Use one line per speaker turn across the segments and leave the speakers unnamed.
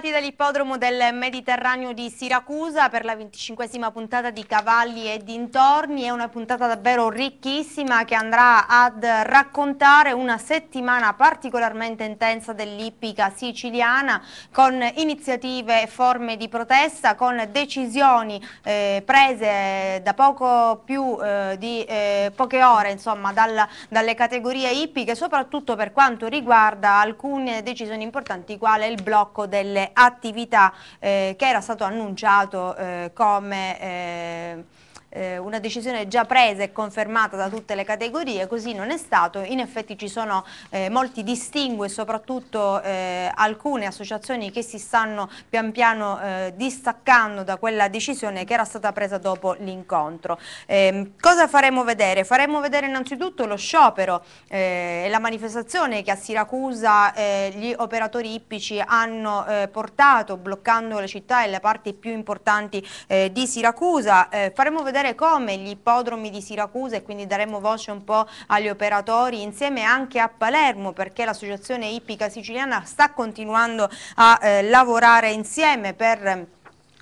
Bentrovati da Lippi ippodromo del Mediterraneo di Siracusa per la 25esima puntata di Cavalli e dintorni. È una puntata davvero ricchissima che andrà ad raccontare una settimana particolarmente intensa dell'ippica siciliana con iniziative e forme di protesta, con decisioni eh, prese da poco più eh, di eh, poche ore insomma, dalla, dalle categorie ippiche, soprattutto per quanto riguarda alcune decisioni importanti quale il blocco delle attività attività eh, che era stato annunciato eh, come eh, eh, una decisione già presa e confermata da tutte le categorie, così non è stato, in effetti ci sono eh, molti distingue e soprattutto eh, alcune associazioni che si stanno pian piano eh, distaccando da quella decisione che era stata presa dopo l'incontro. Ehm, cosa faremo vedere? Faremo vedere innanzitutto lo sciopero eh, e la manifestazione che a Siracusa eh, gli operatori ippici hanno portato bloccando le città e le parti più importanti di Siracusa. faremo vedere vedere come gli ippodromi di Siracusa e quindi daremo voce un po' agli operatori insieme anche a Palermo perché l'associazione ippica siciliana sta continuando a eh, lavorare insieme per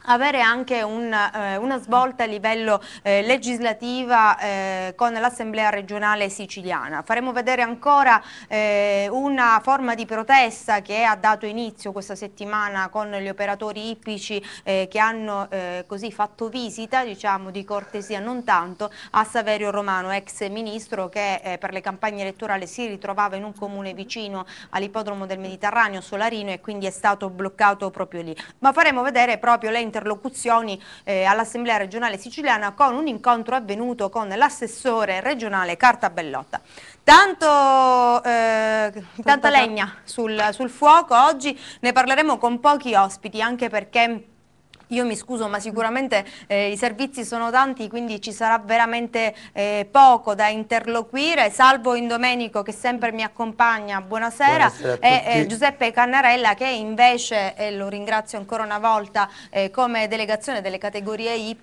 avere anche un, eh, una svolta a livello eh, legislativa eh, con l'Assemblea regionale siciliana. Faremo vedere ancora eh, una forma di protesta che ha dato inizio questa settimana con gli operatori ippici eh, che hanno eh, così fatto visita, diciamo di cortesia non tanto, a Saverio Romano, ex ministro che per le campagne elettorali si ritrovava in un comune vicino all'ipodromo del Mediterraneo, Solarino, e quindi è stato bloccato proprio lì. Ma faremo vedere proprio le interviste interlocuzioni eh, all'Assemblea regionale siciliana con un incontro avvenuto con l'assessore regionale Carta Bellotta. Tanto, eh, tanta legna sul, sul fuoco oggi, ne parleremo con pochi ospiti anche perché io mi scuso, ma sicuramente eh, i servizi sono tanti, quindi ci sarà veramente eh, poco da interloquire, salvo Indomenico che sempre mi accompagna, buonasera, buonasera e eh, Giuseppe Cannarella che invece, e lo ringrazio ancora una volta, eh, come delegazione delle categorie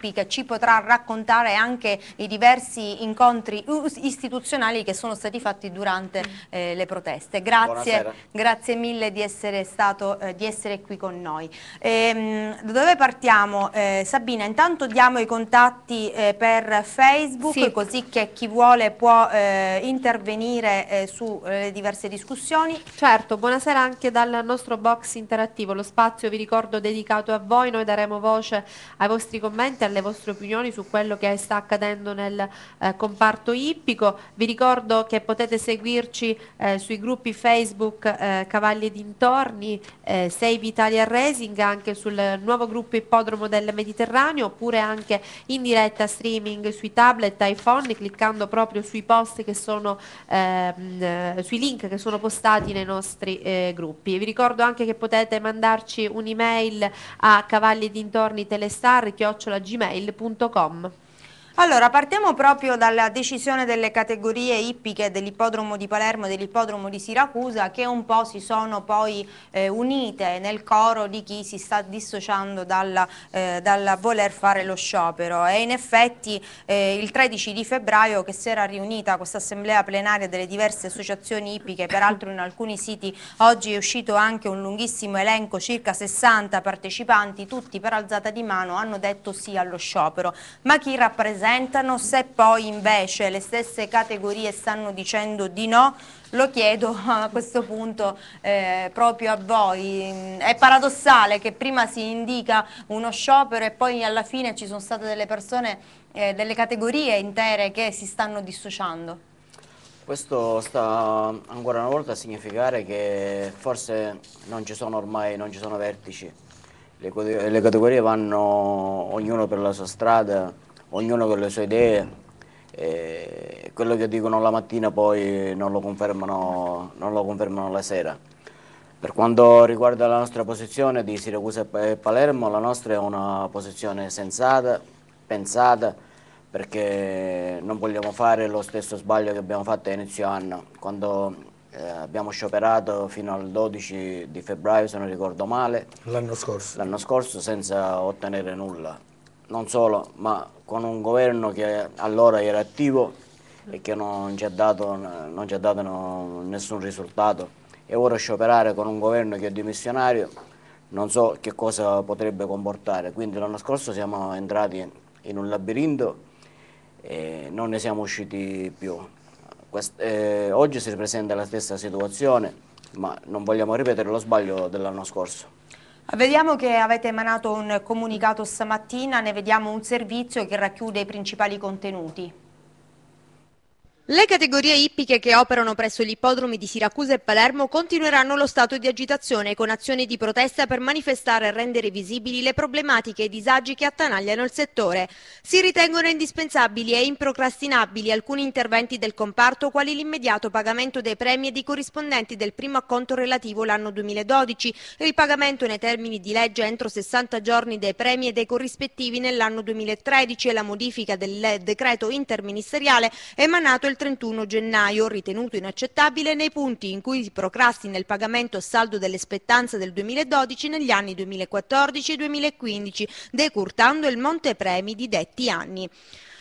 che ci potrà raccontare anche i diversi incontri istituzionali che sono stati fatti durante eh, le proteste. Grazie, grazie, mille di essere, stato, eh, di essere qui con noi. Ehm, dove partiamo? partiamo eh, Sabina, intanto diamo i contatti eh, per Facebook sì. così che chi vuole può eh, intervenire eh, sulle eh, diverse discussioni. Certo, buonasera
anche dal nostro box interattivo, lo spazio vi ricordo dedicato a voi, noi daremo voce ai vostri commenti, alle vostre opinioni su quello che sta accadendo nel eh, comparto ippico, vi ricordo che potete seguirci sui gruppi Facebook Cavalli e Dintorni, Save Italia Racing, anche sul nuovo gruppo ippodromo del Mediterraneo oppure anche in diretta streaming sui tablet iPhone cliccando proprio sui post che sono ehm, eh, sui link che sono postati nei nostri eh, gruppi. Vi ricordo anche che potete mandarci un'email a cavalli dintorni
telestar chiocciolagmail.com allora, partiamo proprio dalla decisione delle categorie ippiche dell'ippodromo di Palermo e dell'ippodromo di Siracusa che un po' si sono poi eh, unite nel coro di chi si sta dissociando eh, dal eh, voler fare lo sciopero e in effetti eh, il 13 di febbraio che si era riunita questa assemblea plenaria delle diverse associazioni ippiche, peraltro in alcuni siti oggi è uscito anche un lunghissimo elenco, circa 60 partecipanti, tutti per alzata di mano hanno detto sì allo sciopero, ma chi rappresenta presentano, se poi invece le stesse categorie stanno dicendo di no, lo chiedo a questo punto eh, proprio a voi. Mm, è paradossale che prima si indica uno sciopero e poi alla fine ci sono state delle persone, eh, delle categorie intere che si stanno
dissociando. Questo sta ancora una volta a significare che forse non ci sono ormai, non ci sono vertici, le, le categorie vanno ognuno per la sua strada ognuno con le sue idee e quello che dicono la mattina poi non lo confermano, non lo confermano la sera. Per quanto riguarda la nostra posizione di Siracusa e Palermo, la nostra è una posizione sensata, pensata, perché non vogliamo fare lo stesso sbaglio che abbiamo fatto a inizio anno, quando eh, abbiamo scioperato fino al 12 di febbraio, se non ricordo male.
L'anno scorso.
L'anno scorso senza ottenere nulla non solo, ma con un governo che allora era attivo e che non ci ha dato, ci ha dato no, nessun risultato e ora scioperare con un governo che è dimissionario non so che cosa potrebbe comportare. Quindi l'anno scorso siamo entrati in un labirinto e non ne siamo usciti più. Quest eh, oggi si ripresenta la stessa situazione, ma non vogliamo ripetere lo sbaglio dell'anno scorso.
Vediamo che avete emanato un comunicato stamattina, ne vediamo un servizio che racchiude i principali contenuti. Le categorie ippiche che operano presso gli ippodromi di Siracusa e Palermo continueranno lo stato di agitazione con azioni di protesta per manifestare e rendere visibili le problematiche e i disagi che attanagliano il settore. Si ritengono indispensabili e improcrastinabili alcuni interventi del comparto quali l'immediato pagamento dei premi e dei corrispondenti del primo acconto relativo l'anno 2012 e il pagamento nei termini di legge entro 60 giorni dei premi e dei corrispettivi nell'anno 2013 e la modifica del decreto interministeriale emanato il il 31 gennaio, ritenuto inaccettabile nei punti in cui si procrastina il pagamento saldo delle spettanze del 2012 negli anni 2014 e 2015, decurtando il monte premi di detti anni.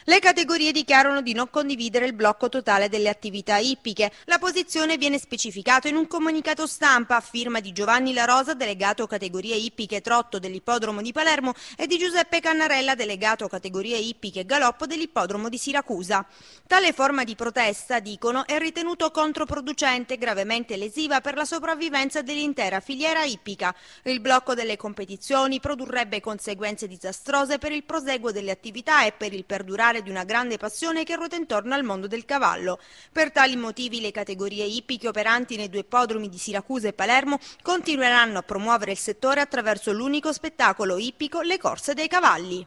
Le categorie dichiarano di non condividere il blocco totale delle attività ippiche. La posizione viene specificata in un comunicato stampa a firma di Giovanni La Rosa, delegato categorie ippiche Trotto dell'Ippodromo di Palermo e di Giuseppe Cannarella, delegato categorie ippiche Galoppo dell'Ippodromo di Siracusa. Tale forma di protesta, dicono, è ritenuto controproducente, gravemente lesiva per la sopravvivenza dell'intera filiera ippica. Il blocco delle competizioni produrrebbe conseguenze disastrose per il proseguo delle attività e per il perdurare parlare di una grande passione che ruota intorno al mondo del cavallo. Per tali motivi le categorie ippiche operanti nei due podromi di Siracusa e Palermo continueranno a promuovere il settore attraverso l'unico spettacolo ippico Le corse dei cavalli.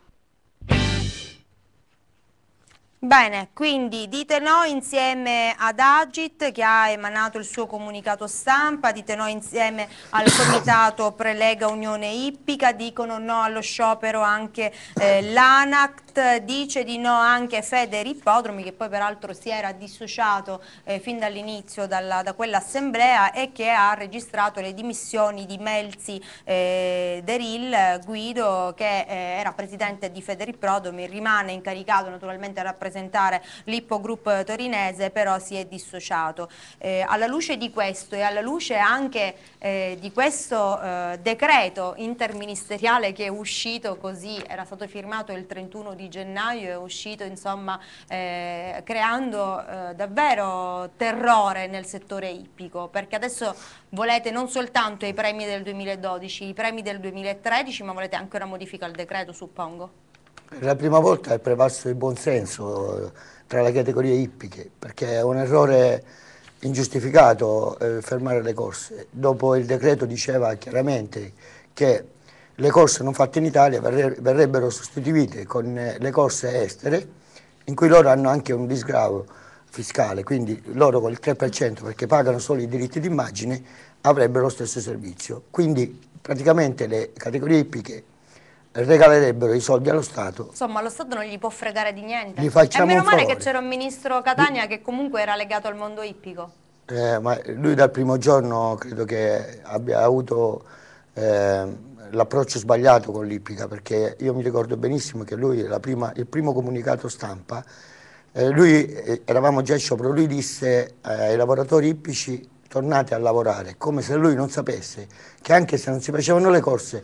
Bene, quindi dite no insieme ad Agit che ha emanato il suo comunicato stampa, dite no insieme al comitato Prelega Unione Ippica, dicono no allo sciopero anche eh, l'ANACT, dice di no anche Feder Ippodromi che poi peraltro si era dissociato eh, fin dall'inizio da quell'assemblea e che ha registrato le dimissioni di Melzi eh, Deril Guido che eh, era presidente di Feder Ippodromi, rimane incaricato naturalmente a rappresentare rappresentare l'Ippo Group torinese, però si è dissociato. Eh, alla luce di questo e alla luce anche eh, di questo eh, decreto interministeriale che è uscito così, era stato firmato il 31 di gennaio, è uscito insomma eh, creando eh, davvero terrore nel settore ippico, perché adesso volete non soltanto i premi del 2012, i premi del 2013, ma volete anche una modifica al decreto,
suppongo. Per la prima volta è prevalso il buonsenso eh, tra le categorie ippiche, perché è un errore ingiustificato eh, fermare le corse. Dopo il decreto diceva chiaramente che le corse non fatte in Italia verrebbero sostituite con eh, le corse estere, in cui loro hanno anche un disgravo fiscale, quindi loro con il 3% perché pagano solo i diritti d'immagine avrebbero lo stesso servizio. Quindi praticamente le categorie ippiche regalerebbero i soldi allo Stato.
Insomma, lo Stato non gli può fregare di niente. Gli facciamo e meno male che c'era un ministro Catania di... che comunque era legato al mondo ippico.
Eh, ma lui dal primo giorno credo che abbia avuto eh, l'approccio sbagliato con l'ippica, perché io mi ricordo benissimo che lui, prima, il primo comunicato stampa, eh, lui, eh, eravamo già sciopero, lui disse eh, ai lavoratori ippici tornate a lavorare, come se lui non sapesse che anche se non si facevano le corse,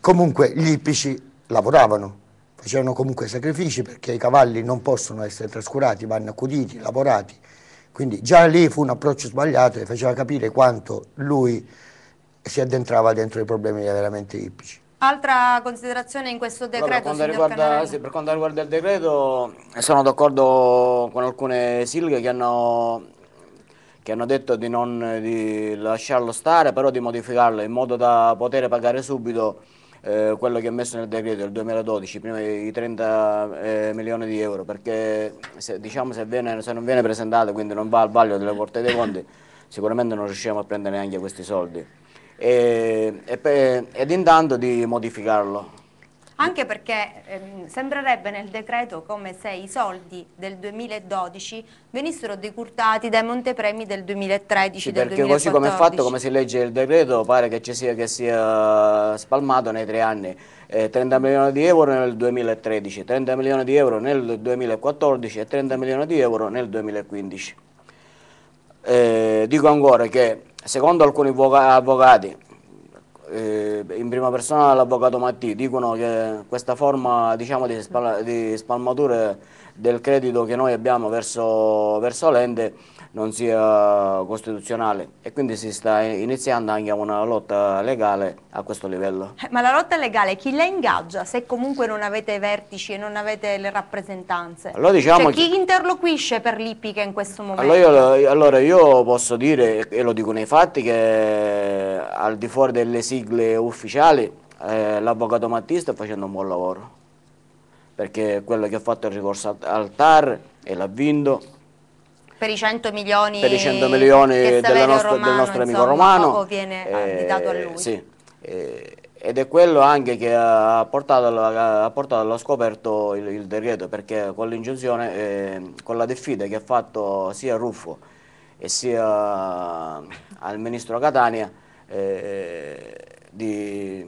Comunque gli ippici lavoravano, facevano comunque sacrifici perché i cavalli non possono essere trascurati, vanno accuditi, lavorati. Quindi già lì fu un approccio sbagliato e faceva capire quanto lui si addentrava dentro i problemi veramente ippici.
Altra considerazione in questo
decreto? Allora, riguarda, sì, per quanto riguarda il decreto
sono d'accordo con alcune
silghe che hanno, che hanno detto di non di lasciarlo stare, però di modificarlo in modo da poter pagare subito eh, quello che è messo nel decreto del 2012, prima i 30 eh, milioni di euro, perché se, diciamo, se, viene, se non viene presentato, quindi non va al vaglio delle porte dei conti, sicuramente non riusciamo a prendere neanche questi soldi. E, e per, ed intanto di modificarlo
anche perché ehm, sembrerebbe nel decreto come se i soldi del 2012 venissero decurtati dai montepremi del 2013, sì, del perché 2014. così come è fatto,
come si legge il decreto, pare che ci sia, che sia eh, spalmato nei tre anni. Eh, 30 milioni di euro nel 2013, 30 milioni di euro nel 2014 e 30 milioni di euro nel 2015. Eh, dico ancora che secondo alcuni avvocati eh, in prima persona l'avvocato Matti, dicono che questa forma diciamo, di, spal di, spalmatura del credito che noi abbiamo verso, verso l'ente non sia costituzionale e quindi si sta iniziando anche una lotta legale a questo livello. Eh,
ma la lotta legale chi la ingaggia se comunque non avete vertici e non avete le rappresentanze? Allora, diciamo cioè, chi interloquisce per l'Ippica in questo momento? Allora
io, allora io, posso dire, e lo dico nei fatti, che al di fuori delle sigle ufficiali eh, l'avvocato Matti sta facendo un buon lavoro perché quello che ha fatto il ricorso al TAR e l'ha vinto
per i 100 milioni, per i 100 milioni del, nostro, romano, del nostro amico insomma, romano. viene abitato eh, a lui.
Sì, eh, ed è quello anche che ha portato, ha portato allo scoperto il, il, decreto, perché con l'ingiunzione, eh, con la diffida che ha fatto sia Ruffo e sia eh, al ministro Catania, eh, di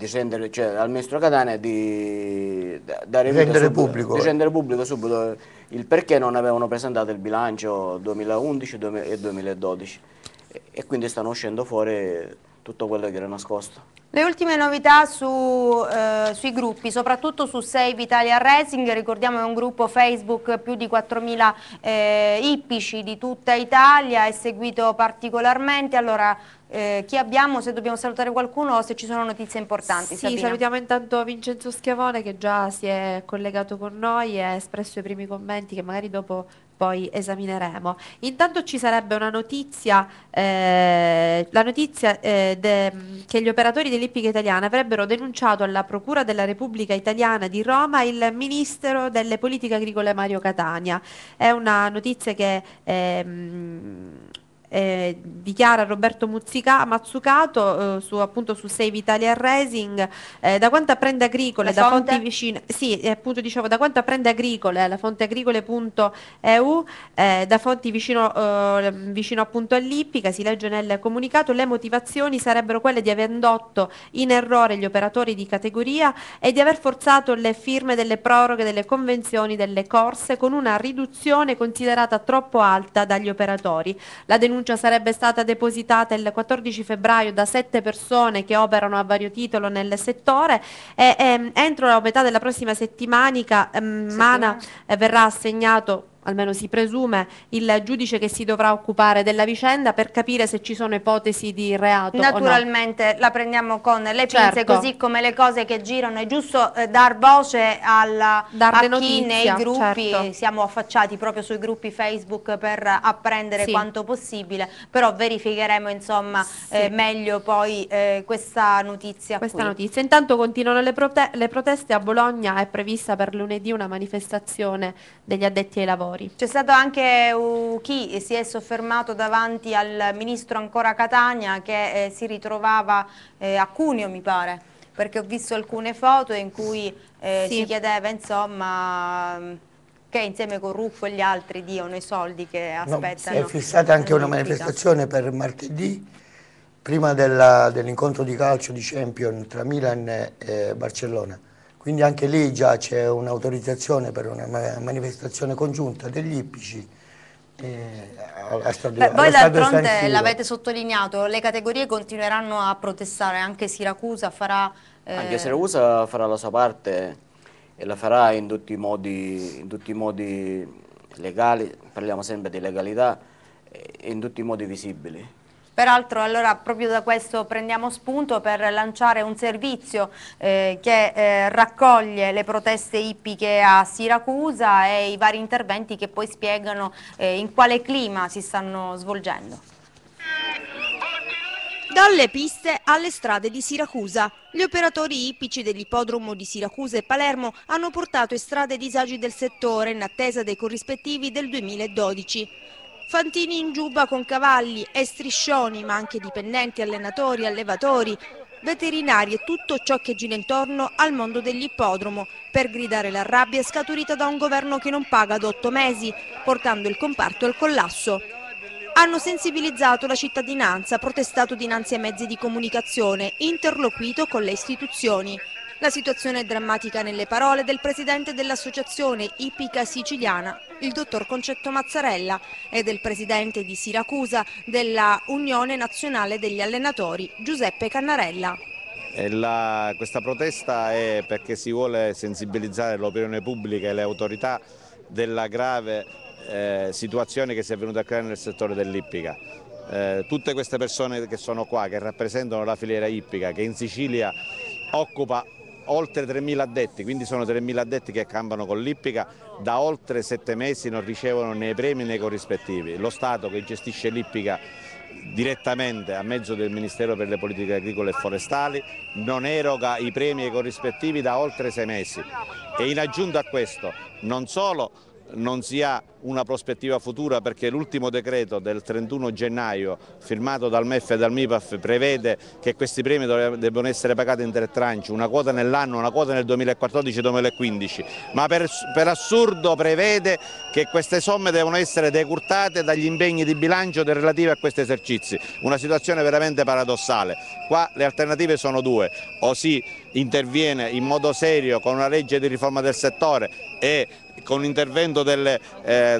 di scendere cioè, al ministro Catania di dare rendere subito, pubblico, di rendere pubblico subito il perché non avevano presentato il bilancio 2011 e 2012 e quindi stanno uscendo fuori tutto quello che era nascosto.
Le ultime novità su, eh, sui gruppi, soprattutto su Save Italia Racing, ricordiamo è un gruppo Facebook più di 4.000 eh, ippici di tutta Italia, è seguito particolarmente, allora eh, chi abbiamo, se dobbiamo salutare qualcuno o se ci sono notizie importanti. Sì, Sabina. salutiamo intanto Vincenzo
Schiavone che già si è collegato con noi e ha espresso i primi commenti che magari dopo poi esamineremo. Intanto ci sarebbe una notizia, eh, la notizia eh, de, che gli operatori dell'Ippica italiana avrebbero denunciato alla Procura della Repubblica Italiana di Roma il Ministero delle Politiche Agricole Mario Catania. È una notizia che... Eh, eh, dichiara Roberto Muzzica, Mazzucato eh, su, appunto, su Save Italia Racing eh, da quanto prende agricole da fonti vicine sì eh, appunto dicevo da quanto prende agricole la fonte agricole.eu eh, da fonti vicino, eh, vicino appunto all'Ippica si legge nel comunicato le motivazioni sarebbero quelle di aver indotto in errore gli operatori di categoria e di aver forzato le firme delle proroghe delle convenzioni delle corse con una riduzione considerata troppo alta dagli operatori la denuncia denuncia sarebbe stata depositata il 14 febbraio da sette persone che operano a vario titolo nel settore e, e ehm, entro la metà della prossima settimanica ehm, Mana eh, verrà assegnato almeno si presume, il giudice che si dovrà occupare della vicenda per capire se ci sono ipotesi di
reato Naturalmente no. la prendiamo con le certo. pinze, così come le cose che girano, è giusto eh, dar voce alla, Darle a notizia, chi nei gruppi, certo. siamo affacciati proprio sui gruppi Facebook per apprendere sì. quanto possibile, però verificheremo insomma eh, sì. eh, meglio poi eh, questa notizia Questa qui. notizia,
intanto continuano le, prote le proteste, a Bologna è prevista per lunedì una manifestazione degli addetti ai lavori territori.
C'è stato anche uh, chi si è soffermato davanti al ministro ancora Catania che eh, si ritrovava eh, a Cuneo mi pare, perché ho visto alcune foto in cui eh, sì. si chiedeva insomma che insieme con Ruffo e gli altri diano i soldi che aspettano. No, si è fissata anche una manifestazione
per martedì, prima dell'incontro dell di calcio di Champion tra Milan e eh, Barcellona. Quindi anche lì già c'è un'autorizzazione per una manifestazione congiunta degli ippici eh, a Beh, poi d'altronde l'avete
sottolineato, le categorie continueranno a protestare, anche Siracusa farà... Eh... Anche
Siracusa farà la sua parte e la farà in tutti i modi, in tutti i modi legali, parliamo sempre di legalità, eh, in tutti i modi visibili.
Peraltro allora proprio da questo prendiamo spunto per lanciare un servizio eh, che eh, raccoglie le proteste ippiche a Siracusa e i vari interventi che poi spiegano eh, in quale clima si stanno svolgendo. Dalle piste alle strade di Siracusa. Gli operatori ippici dell'ippodromo di Siracusa e Palermo hanno portato in strada i disagi del settore in attesa dei corrispettivi del 2012. Fantini in giubba con cavalli e striscioni, ma anche dipendenti, allenatori, allevatori, veterinari e tutto ciò che gira intorno al mondo dell'ippodromo per gridare la rabbia scaturita da un governo che non paga da otto mesi, portando il comparto al collasso. Hanno sensibilizzato la cittadinanza, protestato dinanzi ai mezzi di comunicazione, interloquito con le istituzioni. La situazione è drammatica nelle parole del presidente dell'Associazione Ipica Siciliana, il dottor Concetto Mazzarella, e del presidente di Siracusa della Unione Nazionale degli Allenatori, Giuseppe Cannarella.
La, questa protesta è perché si vuole sensibilizzare l'opinione pubblica e le autorità della grave eh, situazione che si è venuta a creare nel settore dell'ippica. Eh, tutte queste persone che sono qua, che rappresentano la filiera ippica, che in Sicilia occupa oltre 3.000 addetti, quindi sono 3.000 addetti che campano con l'Ippica, da oltre 7 mesi non ricevono né premi né corrispettivi. Lo Stato che gestisce l'Ippica direttamente a mezzo del Ministero per le politiche agricole e forestali non eroga i premi e i corrispettivi da oltre 6 mesi e in aggiunta a questo non solo non si ha una prospettiva futura perché l'ultimo decreto del 31 gennaio firmato dal MEF e dal MIPAF prevede che questi premi debbano essere pagati in tre tranche, una quota nell'anno, una quota nel 2014 2015, ma per, per assurdo prevede che queste somme devono essere decurtate dagli impegni di bilancio relativi a questi esercizi, una situazione veramente paradossale. Qua le alternative sono due, o si interviene in modo serio con una legge di riforma del settore e con l'intervento eh,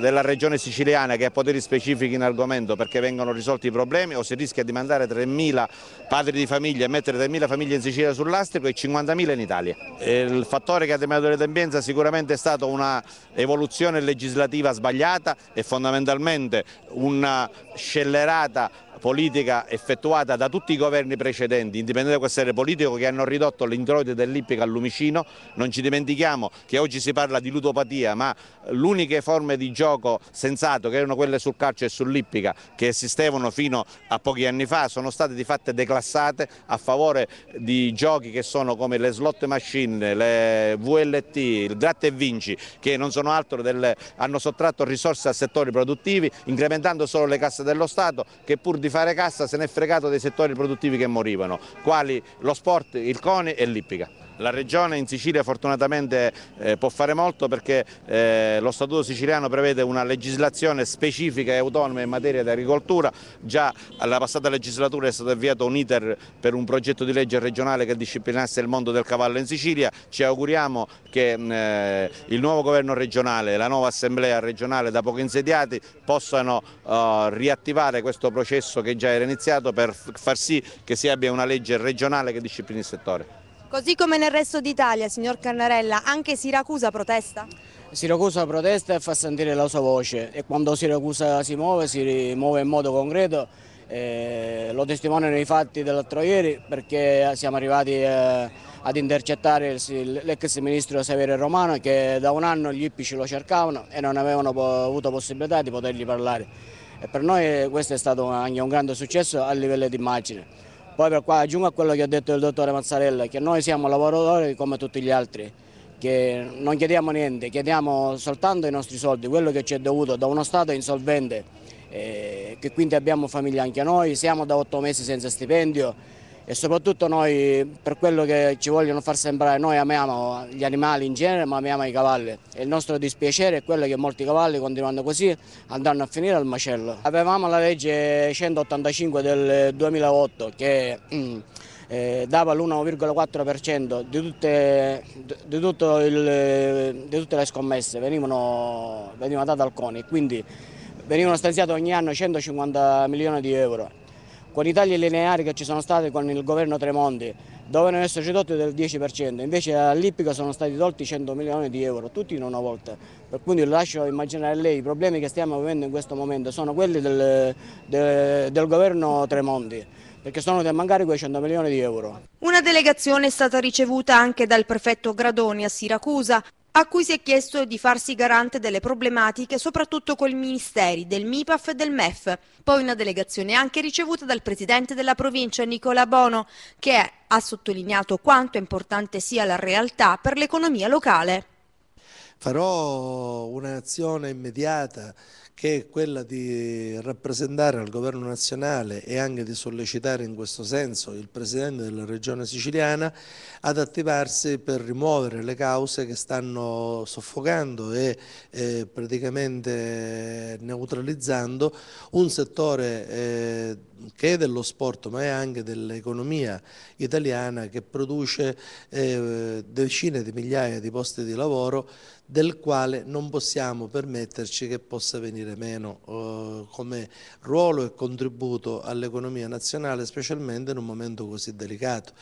della regione siciliana che ha poteri specifici in argomento perché vengono risolti i problemi o si rischia di mandare 3.000 padri di famiglia e mettere 3.000 famiglie in Sicilia sull'astrico e 50.000 in Italia. Il fattore che ha determinato l'embienza sicuramente è stata un'evoluzione legislativa sbagliata e fondamentalmente una scellerata politica effettuata da tutti i governi precedenti, indipendente da quest'area politico, che hanno ridotto l'introito dell'Ippica al lumicino. Non ci dimentichiamo che oggi si parla di ludopatia, ma l'unica forme di gioco sensato, che erano quelle sul calcio e sull'Ippica, che esistevano fino a pochi anni fa, sono state di fatto declassate a favore di giochi che sono come le slot machine, le VLT, il gratta e vinci, che non sono altro delle, hanno sottratto risorse a settori produttivi, incrementando solo le casse dello Stato, che pur di fare cassa se n'è fregato dei settori produttivi che morivano, quali lo sport, il cone e l'Ippica. La Regione in Sicilia fortunatamente eh, può fare molto perché eh, lo Statuto siciliano prevede una legislazione specifica e autonoma in materia di agricoltura, già alla passata legislatura è stato avviato un iter per un progetto di legge regionale che disciplinasse il mondo del cavallo in Sicilia, ci auguriamo che mm, eh, il nuovo governo regionale, e la nuova assemblea regionale da poco insediati possano oh, riattivare questo processo che già era iniziato per far sì che si abbia una legge regionale che disciplini il settore.
Così come nel resto d'Italia, signor Cannarella, anche Siracusa protesta?
Siracusa protesta e fa sentire la sua voce e quando Siracusa si muove, si muove in modo concreto, eh, lo testimoniano i fatti dell'altro ieri perché siamo arrivati eh, ad intercettare l'ex ministro Severo Romano che da un anno gli ippici lo cercavano e non avevano po avuto possibilità di potergli parlare. E per noi questo è stato anche un grande successo a livello di immagine. Poi per qua aggiungo a quello che ha detto il dottore Mazzarella, che noi siamo lavoratori come tutti gli altri, che non chiediamo niente, chiediamo soltanto i nostri soldi, quello che ci è dovuto da uno Stato insolvente, eh, che quindi abbiamo famiglia anche noi, siamo da otto mesi senza stipendio, e soprattutto noi per quello che ci vogliono far sembrare, noi amiamo gli animali in genere ma amiamo i cavalli e il nostro dispiacere è quello che molti cavalli continuando così andranno a finire al macello. Avevamo la legge 185 del 2008 che mm, eh, dava l'1,4% di, di, di, tutte le scommesse, venivano, veniva data al CONI, quindi venivano stanziati ogni anno 150 milioni di euro con i tagli lineari che ci sono stati con il governo Tremonti dovevano essere ridotti del 10%, invece all'Ippica sono stati tolti 100 milioni di euro, tutti in una volta. Per cui lascio immaginare lei, i problemi che stiamo vivendo in questo momento sono quelli del, del, del governo Tremonti perché sono da mancare quei 100 milioni di euro.
Una delegazione è stata ricevuta anche dal prefetto Gradoni a Siracusa, a cui si è chiesto di farsi garante delle problematiche soprattutto con i ministeri del MIPAF e del MEF. Poi una delegazione anche ricevuta dal presidente della provincia Nicola Bono che ha sottolineato quanto importante sia la realtà per l'economia locale.
Farò un'azione immediata che è quella di rappresentare al governo nazionale e anche di sollecitare in questo senso il Presidente della Regione siciliana ad attivarsi per rimuovere le cause che stanno soffocando e eh, praticamente neutralizzando un settore eh, che è dello sport ma è anche dell'economia italiana che produce eh, decine di migliaia di posti di lavoro del quale non possiamo permetterci che possa venire meno eh, come ruolo e contributo all'economia nazionale, specialmente in un momento così delicato.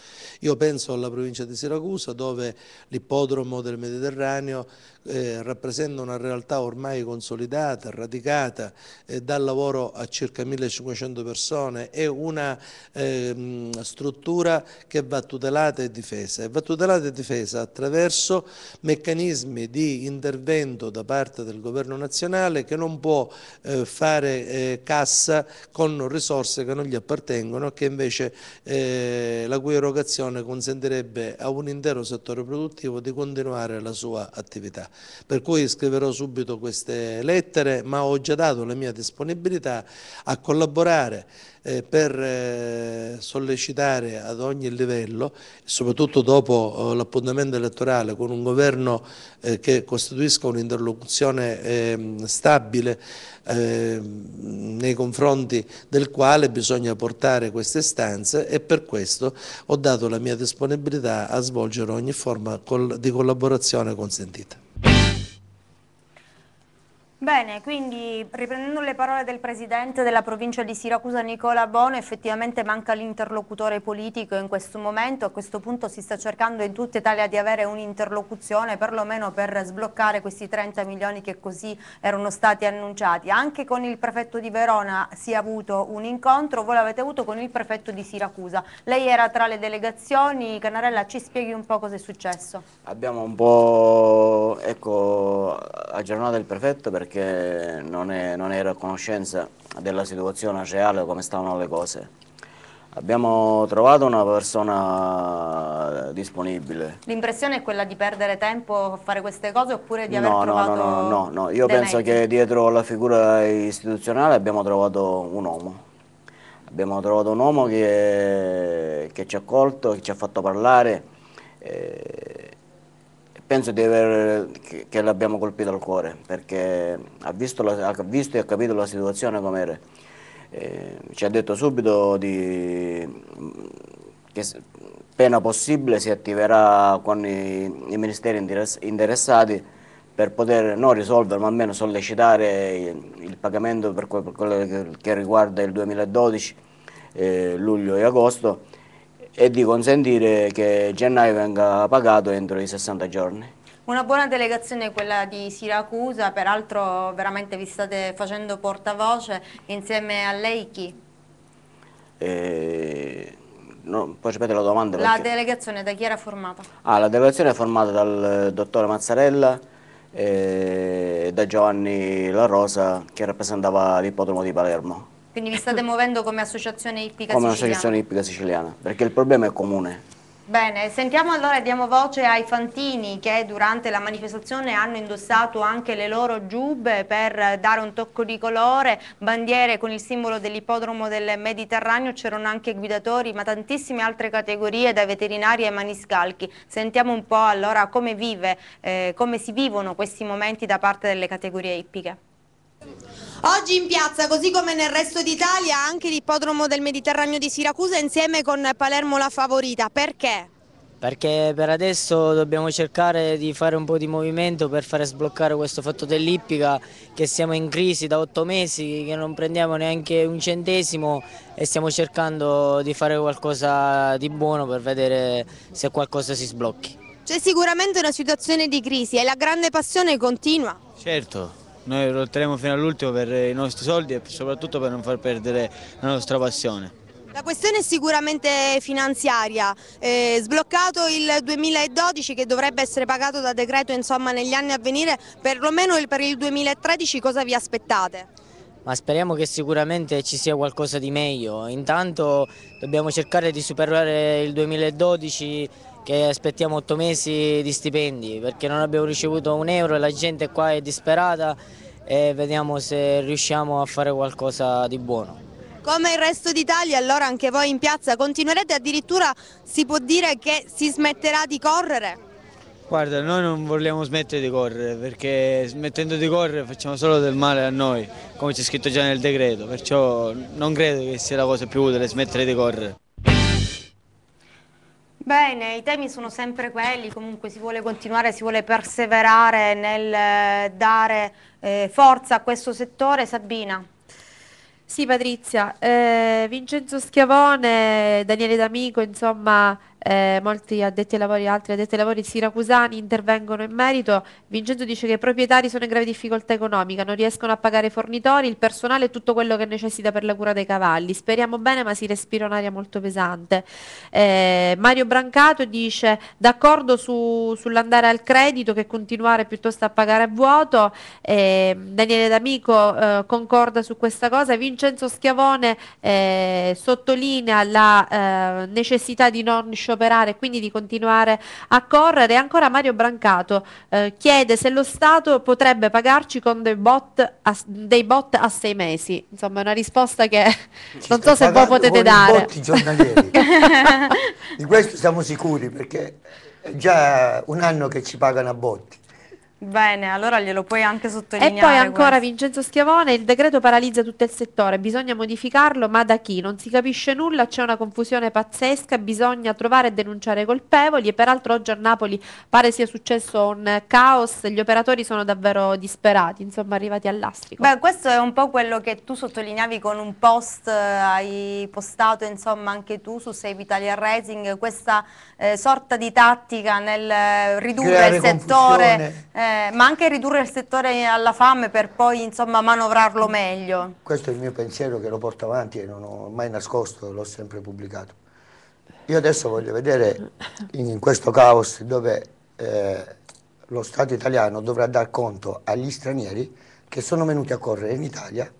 Io penso alla provincia di Siracusa dove l'ippodromo del Mediterraneo eh, rappresenta una realtà ormai consolidata, radicata, eh, dà lavoro a circa 1500 persone, è una ehm, struttura che va tutelata e difesa e va tutelata e difesa attraverso meccanismi di intervento da parte del governo nazionale che non può eh, fare eh, cassa con risorse che non gli appartengono che invece eh, la cui erogazione consentirebbe a un intero settore produttivo di continuare la sua attività. Per cui scriverò subito queste lettere ma ho già dato la mia disponibilità a collaborare eh, per eh, sollecitare ad ogni livello, soprattutto dopo eh, l'appuntamento elettorale, con un governo eh, che costituisca un'interlocuzione ehm, stabile ehm, nei confronti del quale bisogna portare queste istanze e per questo ho dato la mia disponibilità a svolgere ogni forma di collaborazione consentita.
Bene, quindi riprendendo le parole del Presidente della provincia di Siracusa Nicola Bono, effettivamente manca l'interlocutore politico in questo momento, a questo punto si sta cercando in tutta Italia di avere un'interlocuzione perlomeno per sbloccare questi 30 milioni che così erano stati annunciati. Anche con il prefetto di Verona si è avuto un incontro, voi l'avete avuto con il prefetto di Siracusa. Lei era tra le delegazioni, Canarella ci spieghi un po' cosa è successo?
Abbiamo un po' ecco, aggiornato il prefetto perché perché non, è, non ero a conoscenza della situazione reale, come stavano le cose. Abbiamo trovato una persona disponibile.
L'impressione è quella di perdere tempo a fare queste cose oppure di aver no, trovato... No, no, no,
no. io penso metti. che dietro alla figura istituzionale abbiamo trovato un uomo. Abbiamo trovato un uomo che, che ci ha accolto, che ci ha fatto parlare, eh, penso aver, che, l'abbiamo colpito al cuore, perché ha visto, la, ha visto, e ha capito la situazione com'era. Eh, ci ha detto subito di, che appena possibile si attiverà con i, i ministeri interessati per poter non risolvere ma almeno sollecitare il, il pagamento per, quello che, che riguarda il 2012, eh, luglio e agosto e di consentire che gennaio venga pagato entro i 60 giorni.
Una buona delegazione quella di Siracusa, peraltro veramente vi state facendo portavoce insieme a lei chi?
Eh, no, puoi ripetere la domanda? La perché...
delegazione da chi era formata?
Ah, la delegazione è formata dal eh, dottore Mazzarella eh, e da Giovanni La Rosa che rappresentava l'ippodromo di Palermo.
Quindi vi state muovendo come associazione ippica siciliana? Come associazione
ippica siciliana, perché il problema è comune.
Bene, sentiamo allora e diamo voce ai fantini che durante la manifestazione hanno indossato anche le loro giubbe per dare un tocco di colore, bandiere con il simbolo dell'ippodromo del Mediterraneo, c'erano anche guidatori ma tantissime altre categorie da veterinari ai maniscalchi. Sentiamo un po' allora come, vive, eh, come si vivono questi momenti da parte delle categorie ippiche. Oggi in piazza, così come nel resto d'Italia, anche l'ippodromo del Mediterraneo di Siracusa insieme con Palermo la favorita. Perché? Perché per adesso dobbiamo cercare di fare un po' di movimento per fare sbloccare questo fatto dell'ippica che siamo in crisi da otto mesi, che non prendiamo neanche un centesimo e stiamo cercando di fare
qualcosa di buono per vedere se qualcosa si sblocchi.
C'è sicuramente una situazione di crisi e la grande passione continua.
Certo, noi lotteremo fino all'ultimo per i nostri soldi e soprattutto per non far perdere la nostra passione.
La questione è sicuramente finanziaria, eh, sbloccato il 2012 che dovrebbe essere pagato da decreto insomma, negli anni a venire, perlomeno per il 2013 cosa vi aspettate? ma speriamo che sicuramente ci sia qualcosa di meglio. Intanto dobbiamo cercare di superare il 2012 che aspettiamo otto mesi di stipendi perché non abbiamo ricevuto un euro e la gente qua è disperata e vediamo se
riusciamo a fare qualcosa di buono.
Come il resto d'Italia allora anche voi in piazza continuerete addirittura si può dire che si smetterà di correre?
Guarda, noi non vogliamo smettere di correre perché smettendo di correre facciamo solo del male a noi, come c'è scritto già nel decreto, perciò non credo che sia la cosa più utile smettere di correre.
Bene, i temi sono sempre quelli, comunque si vuole continuare, si vuole perseverare nel eh, dare eh, forza a questo settore. Sabina. Sì Patrizia, eh, Vincenzo Schiavone, Daniele
D'Amico, insomma eh, molti addetti ai lavori e altri addetti ai lavori siracusani intervengono in merito. Vincenzo dice che i proprietari sono in grave difficoltà economica, non riescono a pagare i fornitori, il personale e tutto quello che necessita per la cura dei cavalli. Speriamo bene, ma si respira un'aria molto pesante. Eh, Mario Brancato dice d'accordo su, sull'andare al credito che continuare piuttosto a pagare a vuoto. Eh, Daniele D'Amico eh, concorda su questa cosa. Vincenzo Schiavone eh, sottolinea la eh, necessità di non sciopero operare e quindi di continuare a correre. E Ancora Mario Brancato eh, chiede se lo Stato potrebbe pagarci con dei bot a, dei bot a sei mesi. Insomma, è una risposta che Ci non so se voi potete dare.
di questo siamo sicuri perché è già un anno che ci pagano a botti.
Bene, allora glielo puoi anche sottolineare. E poi ancora questo. Vincenzo Schiavone, il decreto
paralizza tutto il settore, bisogna modificarlo, ma da chi? Non si capisce nulla, c'è una confusione pazzesca, bisogna trovare e denunciare i colpevoli e peraltro oggi a Napoli pare sia successo un caos, gli operatori sono davvero disperati, insomma arrivati all'astrico.
Beh, questo è un po' quello che tu sottolineavi con un post, eh, hai postato insomma anche tu su Save Italia Racing, questa eh, sorta di tattica nel eh, ridurre Creare il settore... Eh, eh, ma anche ridurre il settore alla fame per poi insomma, manovrarlo meglio.
Questo è il mio pensiero che lo porto avanti e non ho mai nascosto, l'ho sempre pubblicato. Io adesso voglio vedere in questo caos dove eh, lo Stato italiano dovrà dar conto agli stranieri che sono venuti a correre in Italia,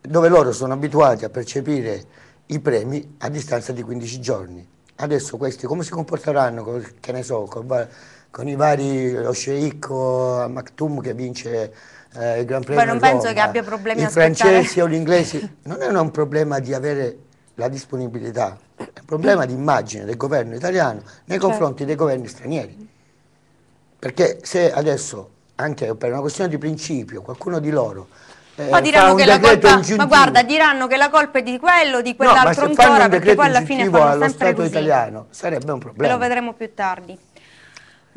dove loro sono abituati a percepire i premi a distanza di 15 giorni. Adesso questi come si comporteranno, che ne so, con con i vari, lo sceicco, Maktoum che vince eh, il Gran Premio Poi non penso che abbia
problemi a I francesi
o gli inglesi, non è un problema di avere la disponibilità, è un problema di immagine del governo italiano nei certo. confronti certo. dei governi stranieri. Perché se adesso, anche per una questione di principio, qualcuno di loro eh, ma diranno che la colpa, ingiuntivo. ma guarda,
diranno che la colpa è di quello, di quell'altro no, ancora, perché poi alla
fine fanno allo Stato così. italiano sarebbe un problema. Ve lo
vedremo più tardi.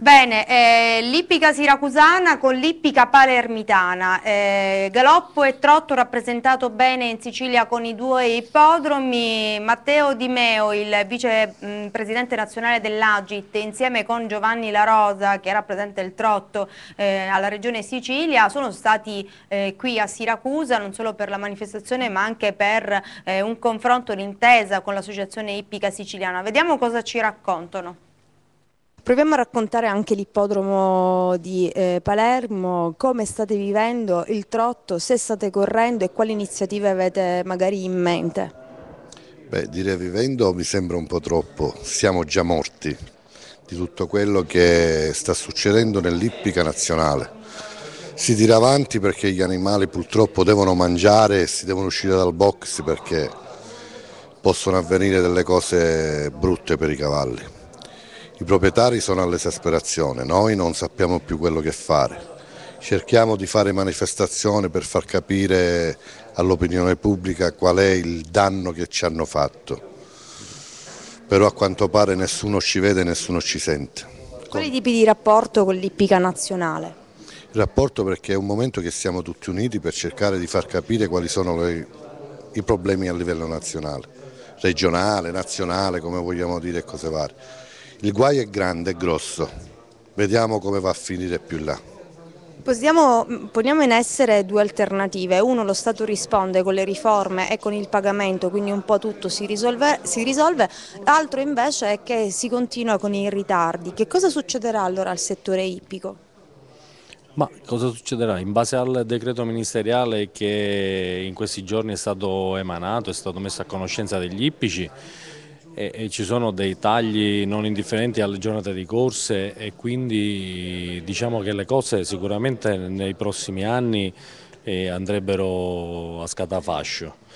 Bene, eh, l'ippica siracusana con l'ippica palermitana, eh, Galoppo e Trotto rappresentato bene in Sicilia con i due ippodromi, Matteo Di Meo, il vicepresidente mm, nazionale dell'Agit, insieme con Giovanni La Rosa che rappresenta il Trotto eh, alla regione Sicilia, sono stati eh, qui a Siracusa non solo per la manifestazione ma anche per eh, un confronto, un'intesa con l'associazione ippica siciliana. Vediamo cosa ci raccontano. Proviamo a raccontare anche l'ippodromo di eh, Palermo, come state vivendo il trotto, se state correndo e quali iniziative avete magari in mente?
Beh, dire vivendo mi sembra un po' troppo, siamo già morti di tutto quello che sta succedendo nell'ippica nazionale. Si tira avanti perché gli animali purtroppo devono mangiare e si devono uscire dal box perché possono avvenire delle cose brutte per i cavalli. I proprietari sono all'esasperazione, noi non sappiamo più quello che fare. Cerchiamo di fare manifestazione per far capire all'opinione pubblica qual è il danno che ci hanno fatto. Però a quanto pare nessuno ci vede, nessuno ci sente.
Quali tipi di rapporto con l'Ippica nazionale?
Il rapporto perché è un momento che siamo tutti uniti per cercare di far capire quali sono le, i problemi a livello nazionale, regionale, nazionale, come vogliamo dire e cose varie il guaio è grande, è grosso, vediamo come va a finire più là.
Possiamo, mm, poniamo in essere due alternative, uno lo Stato risponde con le riforme e con il pagamento, quindi un po' tutto si risolve, si risolve, l'altro invece è che si continua con i ritardi. Che cosa succederà allora al settore ippico?
Ma cosa succederà? In base al decreto ministeriale che in questi giorni è stato emanato, è stato messo a conoscenza degli ippici, e, e, ci sono dei tagli non indifferenti alle giornate di corse e quindi diciamo che le cose sicuramente nei prossimi anni eh, andrebbero a scatafascio.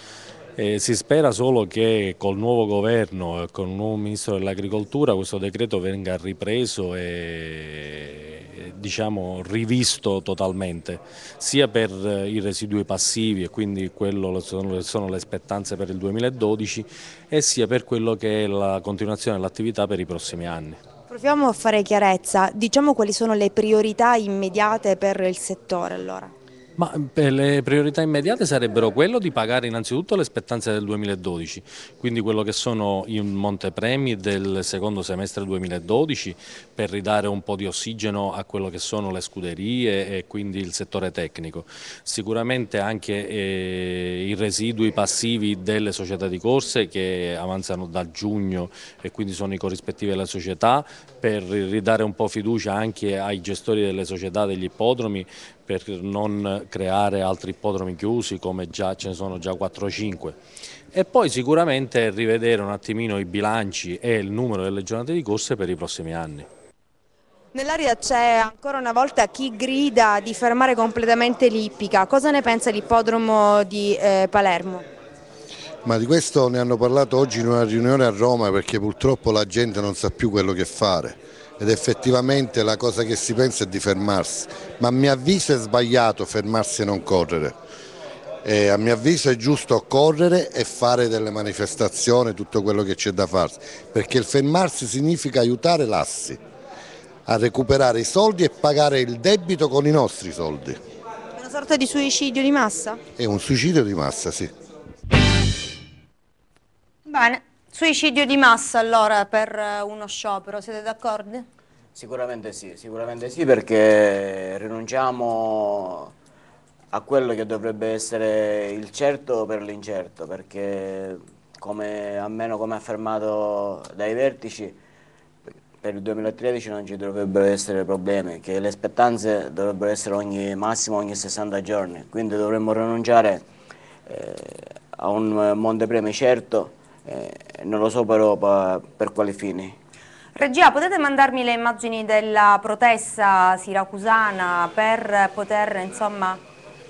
Eh, si spera solo che col nuovo governo e con il nuovo ministro dell'agricoltura questo decreto venga ripreso e diciamo, rivisto totalmente, sia per eh, i residui passivi e quindi quello sono, sono le aspettanze per il 2012 e sia per quello che è la continuazione dell'attività per i prossimi anni.
Proviamo a fare chiarezza, diciamo quali sono le priorità immediate per il settore allora.
Ma eh, le priorità immediate sarebbero quello di pagare innanzitutto le spettanze del 2012, quindi quello che sono i montepremi del secondo semestre 2012 per ridare un po' di ossigeno a quello che sono le scuderie e quindi il settore tecnico. Sicuramente anche eh, i residui passivi delle società di corse che avanzano da giugno e quindi sono i corrispettivi della società per ridare un po' fiducia anche ai gestori delle società degli ippodromi per non creare altri ippodromi chiusi come già ce ne sono già 4-5 o e poi sicuramente rivedere un attimino i bilanci e il numero delle giornate di corse per i prossimi anni.
Nell'aria c'è ancora una volta chi grida di fermare completamente l'ippica, cosa ne pensa l'ippodromo di eh, Palermo?
Ma di questo ne hanno parlato oggi in una riunione a Roma perché purtroppo la gente non sa più quello che fare ed effettivamente la cosa che si pensa è di fermarsi, ma a mio avviso è sbagliato fermarsi e non correre. E a mio avviso è giusto correre e fare delle manifestazioni, tutto quello che c'è da farsi, perché il fermarsi significa aiutare l'assi a recuperare i soldi e pagare il debito con i nostri soldi. È
una sorta di suicidio di massa?
È un suicidio di massa, sì.
Bene. Suicidio di massa allora per eh, uno sciopero, siete d'accordo?
Sicuramente sì, sicuramente sì perché rinunciamo a quello che dovrebbe essere il certo per l'incerto, perché come, almeno come affermato dai vertici, per il 2013 non ci dovrebbero essere problemi, che le aspettanze dovrebbero essere ogni, massimo ogni 60 giorni, quindi dovremmo rinunciare eh, a un montepremi certo eh, non lo so però pa, per quale fine.
Regia, potete mandarmi le immagini della protesta siracusana per poter insomma,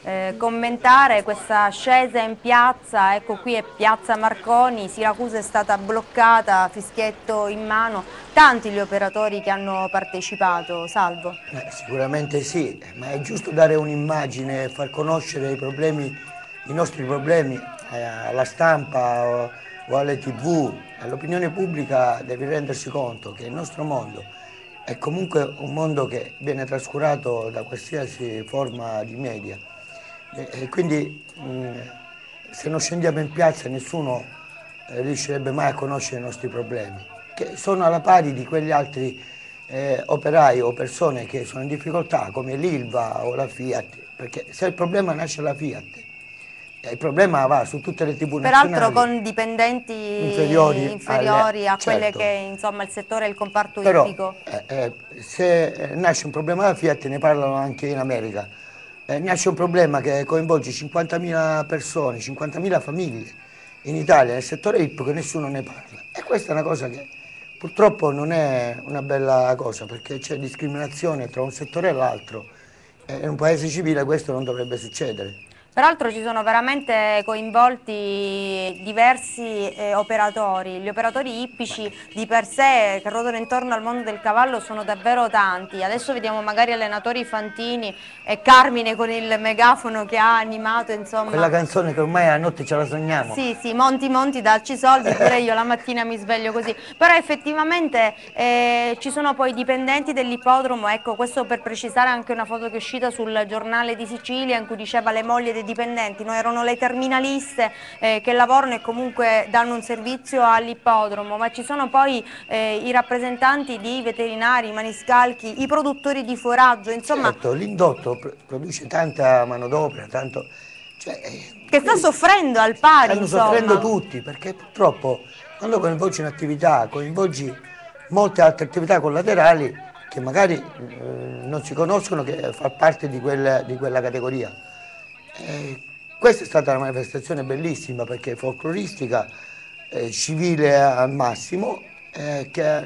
eh, commentare questa scesa in piazza, ecco qui è piazza Marconi, Siracusa è stata bloccata, fischietto in mano, tanti gli operatori che hanno partecipato, salvo?
Eh, sicuramente sì, ma è giusto dare un'immagine, far conoscere i, problemi, i nostri problemi eh, alla stampa o alle tv, all'opinione pubblica deve rendersi conto che il nostro mondo è comunque un mondo che viene trascurato da qualsiasi forma di media e quindi se non scendiamo in piazza nessuno eh, riuscirebbe mai a conoscere i nostri problemi, che sono alla pari di quegli altri eh, operai o persone che sono in difficoltà come l'Ilva o la Fiat, perché se il problema nasce la Fiat il problema va su tutte le tribù Peraltro con
dipendenti inferiori, inferiori alle, a quelle certo. che insomma il settore e il comparto Però, idrico.
Eh, eh se nasce un problema della Fiat, ne parlano anche in America, eh, nasce un problema che coinvolge 50.000 persone, 50.000 famiglie in Italia nel settore IPO che nessuno ne parla. E questa è una cosa che purtroppo non è una bella cosa perché c'è discriminazione tra un settore e l'altro. Eh, in un paese civile questo non dovrebbe succedere.
Peraltro ci sono veramente coinvolti diversi eh, operatori, gli operatori ippici di per sé che ruotano intorno al mondo del cavallo sono davvero tanti, adesso vediamo magari allenatori Fantini e Carmine con il megafono che ha animato insomma. Quella
canzone che ormai a notte ce la sogniamo. Sì,
sì, Monti Monti dacci soldi, pure io la mattina mi sveglio così, però effettivamente eh, ci sono poi i dipendenti dell'ippodromo, ecco questo per precisare anche una foto che è uscita sul giornale di Sicilia in cui diceva le mogli dei dei dipendenti, no? erano le terminaliste eh, che lavorano e comunque danno un servizio all'ippodromo, ma ci sono poi eh, i rappresentanti di veterinari, i maniscalchi, i produttori di foraggio,
insomma... Certo, l'indotto produce tanta manodopera, tanto... Cioè, eh, che sta
soffrendo al pari, Stanno insomma. soffrendo tutti,
perché purtroppo quando coinvolgi un'attività, coinvolgi molte altre attività collaterali che magari eh, non si conoscono che fa parte di, quel, di quella categoria. Eh, questa è stata una manifestazione bellissima perché folcloristica, eh, civile al massimo, eh, che ha,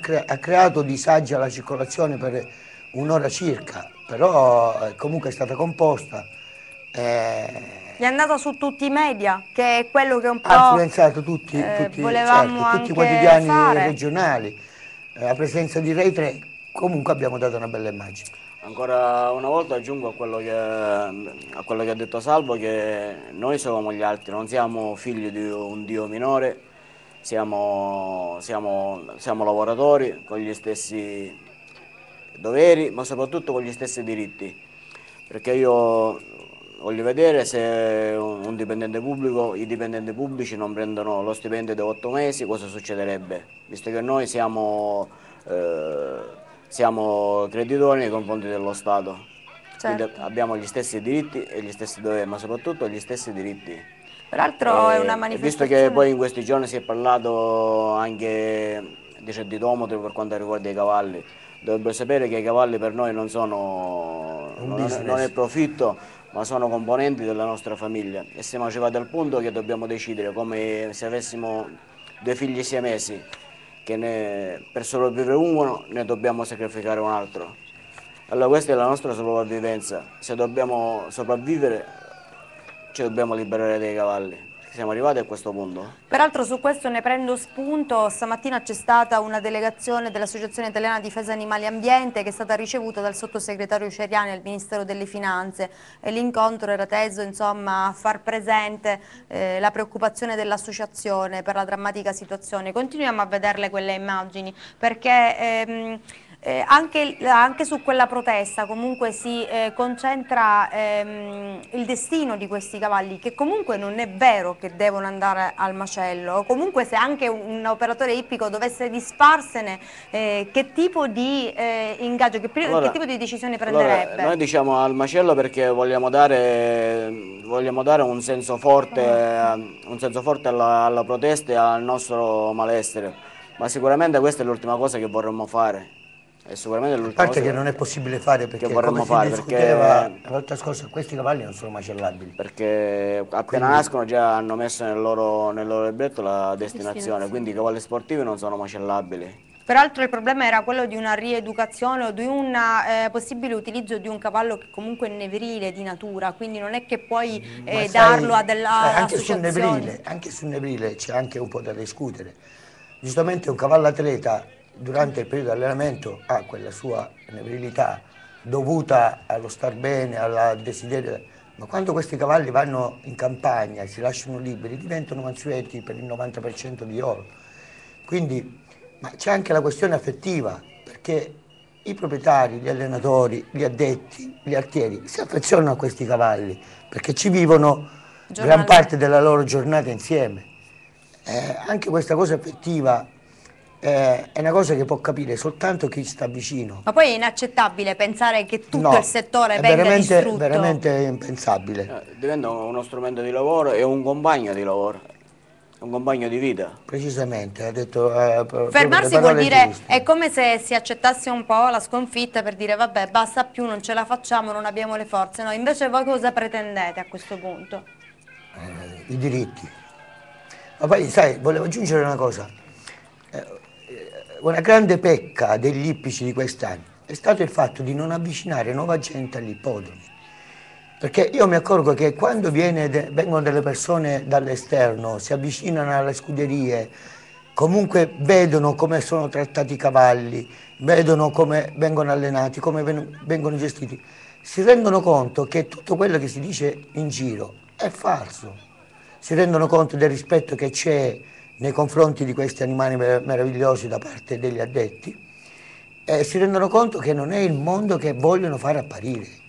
crea ha, creato disagi alla circolazione per un'ora circa, però eh, comunque è stata composta. Eh, è andata
su tutti i media, che è quello che un po'... Ha influenzato
tutti, tutti, certo, tutti i quotidiani fare. regionali, la presenza di Rai 3, comunque abbiamo dato una bella immagine.
Ancora una volta aggiungo a quello, che, a quello, che, ha detto Salvo che noi siamo gli altri, non siamo figli di un Dio minore, siamo, siamo, siamo lavoratori con gli stessi doveri ma soprattutto con gli stessi diritti perché io voglio vedere se un dipendente pubblico, i dipendenti pubblici non prendono lo stipendio da otto mesi cosa succederebbe visto che noi siamo... Eh, siamo creditori nei confronti dello Stato, certo. quindi abbiamo gli stessi diritti e gli stessi doveri, ma soprattutto gli stessi diritti. Peraltro e, è una manifestazione... Visto che poi in questi giorni si è parlato anche dice, di domotre per quanto riguarda i cavalli, dovrebbero sapere che i cavalli per noi non sono non, non è profitto, ma sono componenti della nostra famiglia e siamo arrivati al punto che dobbiamo decidere come se avessimo due figli siamesi che ne, per sopravvivere uno ne dobbiamo sacrificare un altro. Allora questa è la nostra sopravvivenza, se dobbiamo sopravvivere ci dobbiamo liberare dei cavalli siamo arrivati a questo punto.
Peraltro su questo ne prendo spunto, stamattina c'è stata una delegazione dell'Associazione Italiana Difesa Animali e Ambiente che è stata ricevuta dal sottosegretario Ceriani al Ministero delle Finanze e l'incontro era teso insomma, a far presente eh, la preoccupazione dell'associazione per la drammatica situazione. Continuiamo a vederle quelle immagini perché... Ehm, eh, anche, anche, su quella protesta comunque si eh, concentra ehm, il destino di questi cavalli che comunque non è vero che devono andare al macello comunque se anche un operatore ippico dovesse disfarsene eh, che tipo di eh, ingaggio che, allora, che, tipo di decisione prenderebbe? Allora, noi
diciamo al macello perché vogliamo dare, vogliamo dare un senso forte, mm. un senso forte alla, alla protesta e al nostro malessere ma sicuramente questa è l'ultima cosa che vorremmo fare è sicuramente l'ultima parte che, non è
possibile fare perché vorremmo fare perché la volta scorsa questi cavalli non sono macellabili
perché appena quindi... nascono già hanno messo nel loro, nel loro libretto la destinazione, destinazione quindi i cavalli sportivi non sono macellabili
Peraltro il problema era quello di una rieducazione o di un eh, possibile utilizzo di un cavallo che comunque è nevrile di natura, quindi non è che puoi mm, eh, sai, darlo a delle anche sul nevrile,
Anche sul nevrile c'è anche un po' da discutere. Giustamente un cavallo atleta durante il periodo di allenamento ha quella sua nebrilità dovuta allo star bene, al desiderio, ma quando questi cavalli vanno in campagna e si lasciano liberi diventano mansueti per il 90% di loro. Quindi, ma c'è anche la questione affettiva, perché i proprietari, gli allenatori, gli addetti, gli artieri si affezionano a questi cavalli perché ci vivono gran parte della loro giornata insieme. Eh, anche questa cosa affettiva eh, è una cosa che può capire soltanto chi sta vicino.
Ma poi è inaccettabile pensare che tutto no, il settore venga veramente, distrutto. È veramente
impensabile.
Eh, diventa uno strumento di lavoro e un compagno di lavoro. Un compagno di vita. Precisamente, ha detto... Eh,
Fermarsi vuol dire, giuste.
è come se si accettasse un po' la sconfitta per dire vabbè basta più, non ce la facciamo, non abbiamo le forze. No, invece voi cosa pretendete a questo punto?
Eh, I diritti. Ma poi sai, volevo aggiungere una cosa una grande pecca degli ippici di quest'anno è stato il fatto di non avvicinare nuova gente all'ippodromo. Perché io mi accorgo che quando viene, vengono delle persone dall'esterno, si avvicinano alle scuderie, comunque vedono come sono trattati i cavalli, vedono come vengono allenati, come vengono gestiti, si rendono conto che tutto quello che si dice in giro è falso. Si rendono conto del rispetto che c'è nei confronti di questi animali meravigliosi da parte degli addetti, eh, si rendono conto che non è il mondo che vogliono far apparire.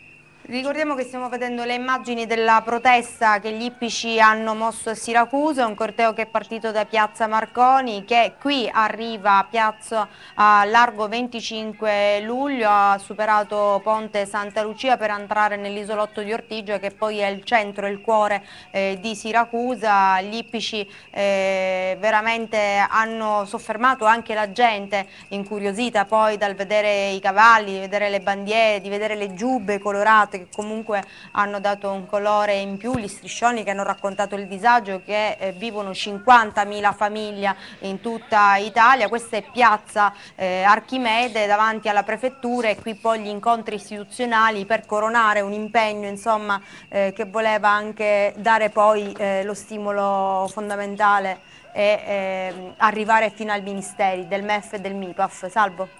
Ricordiamo che stiamo vedendo le immagini della protesta che gli ippici hanno mosso a Siracusa, un corteo che è partito da Piazza Marconi che qui arriva a Piazza a Largo 25 luglio, ha superato Ponte Santa Lucia per entrare nell'isolotto di Ortigio che poi è il centro, il cuore eh, di Siracusa. Gli ippici eh, veramente hanno soffermato anche la gente incuriosita poi dal vedere i cavalli, di vedere le bandiere, di vedere le giubbe colorate che comunque hanno dato un colore in più, gli striscioni che hanno raccontato il disagio che eh, vivono 50.000 famiglie in tutta Italia, questa è piazza eh, Archimede davanti alla prefettura e qui poi gli incontri istituzionali per coronare un impegno insomma, eh, che voleva anche dare poi eh, lo stimolo fondamentale e ehm, arrivare fino al ministeri del MEF e del MIPAF. Salvo.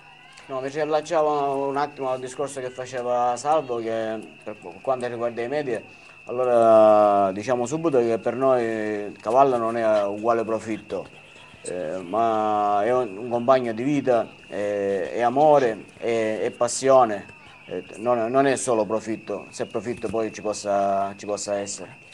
No, mi ci allacciavo un attimo al discorso che faceva Salvo, che per quanto riguarda i media, allora diciamo subito che per noi il cavallo non è uguale profitto, eh, ma è un, un, compagno di vita, è, eh, è amore, è, è passione, eh, non, non, è solo profitto, se profitto poi ci possa, ci possa essere.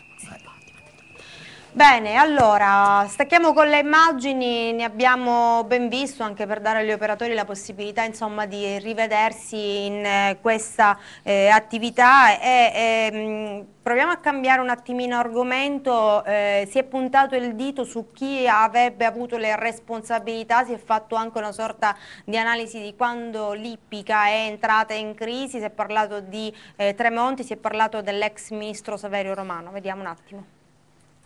Bene, allora, stacchiamo con le immagini, ne abbiamo ben visto anche per dare agli operatori la possibilità insomma, di rivedersi in eh, questa eh, attività e, e, ehm, proviamo a cambiare un attimino argomento, eh, si è puntato il dito su chi avrebbe avuto le responsabilità, si è fatto anche una sorta di analisi di quando l'Ippica è entrata in crisi, si è parlato di eh, Tremonti, si è parlato dell'ex ministro Saverio Romano, vediamo un attimo.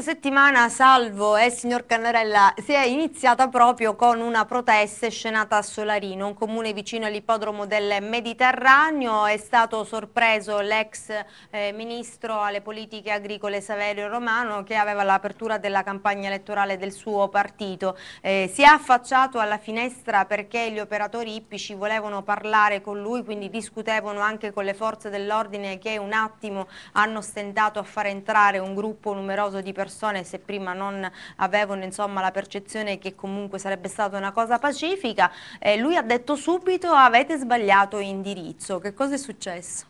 questa settimana, Salvo e eh, signor Cannarella, si è iniziata proprio con una protesta scenata a Solarino, un comune vicino all'ippodromo del Mediterraneo. È stato sorpreso l'ex eh, ministro alle politiche agricole Saverio Romano che aveva l'apertura della campagna elettorale del suo partito. Eh, si è affacciato alla finestra perché gli operatori ippici volevano parlare con lui, quindi discutevano anche con le forze dell'ordine che un attimo hanno stentato a far entrare un gruppo numeroso di persone persone se prima non avevano insomma, la percezione che comunque sarebbe stata una cosa pacifica, eh, lui ha detto subito avete sbagliato indirizzo, che cosa è successo?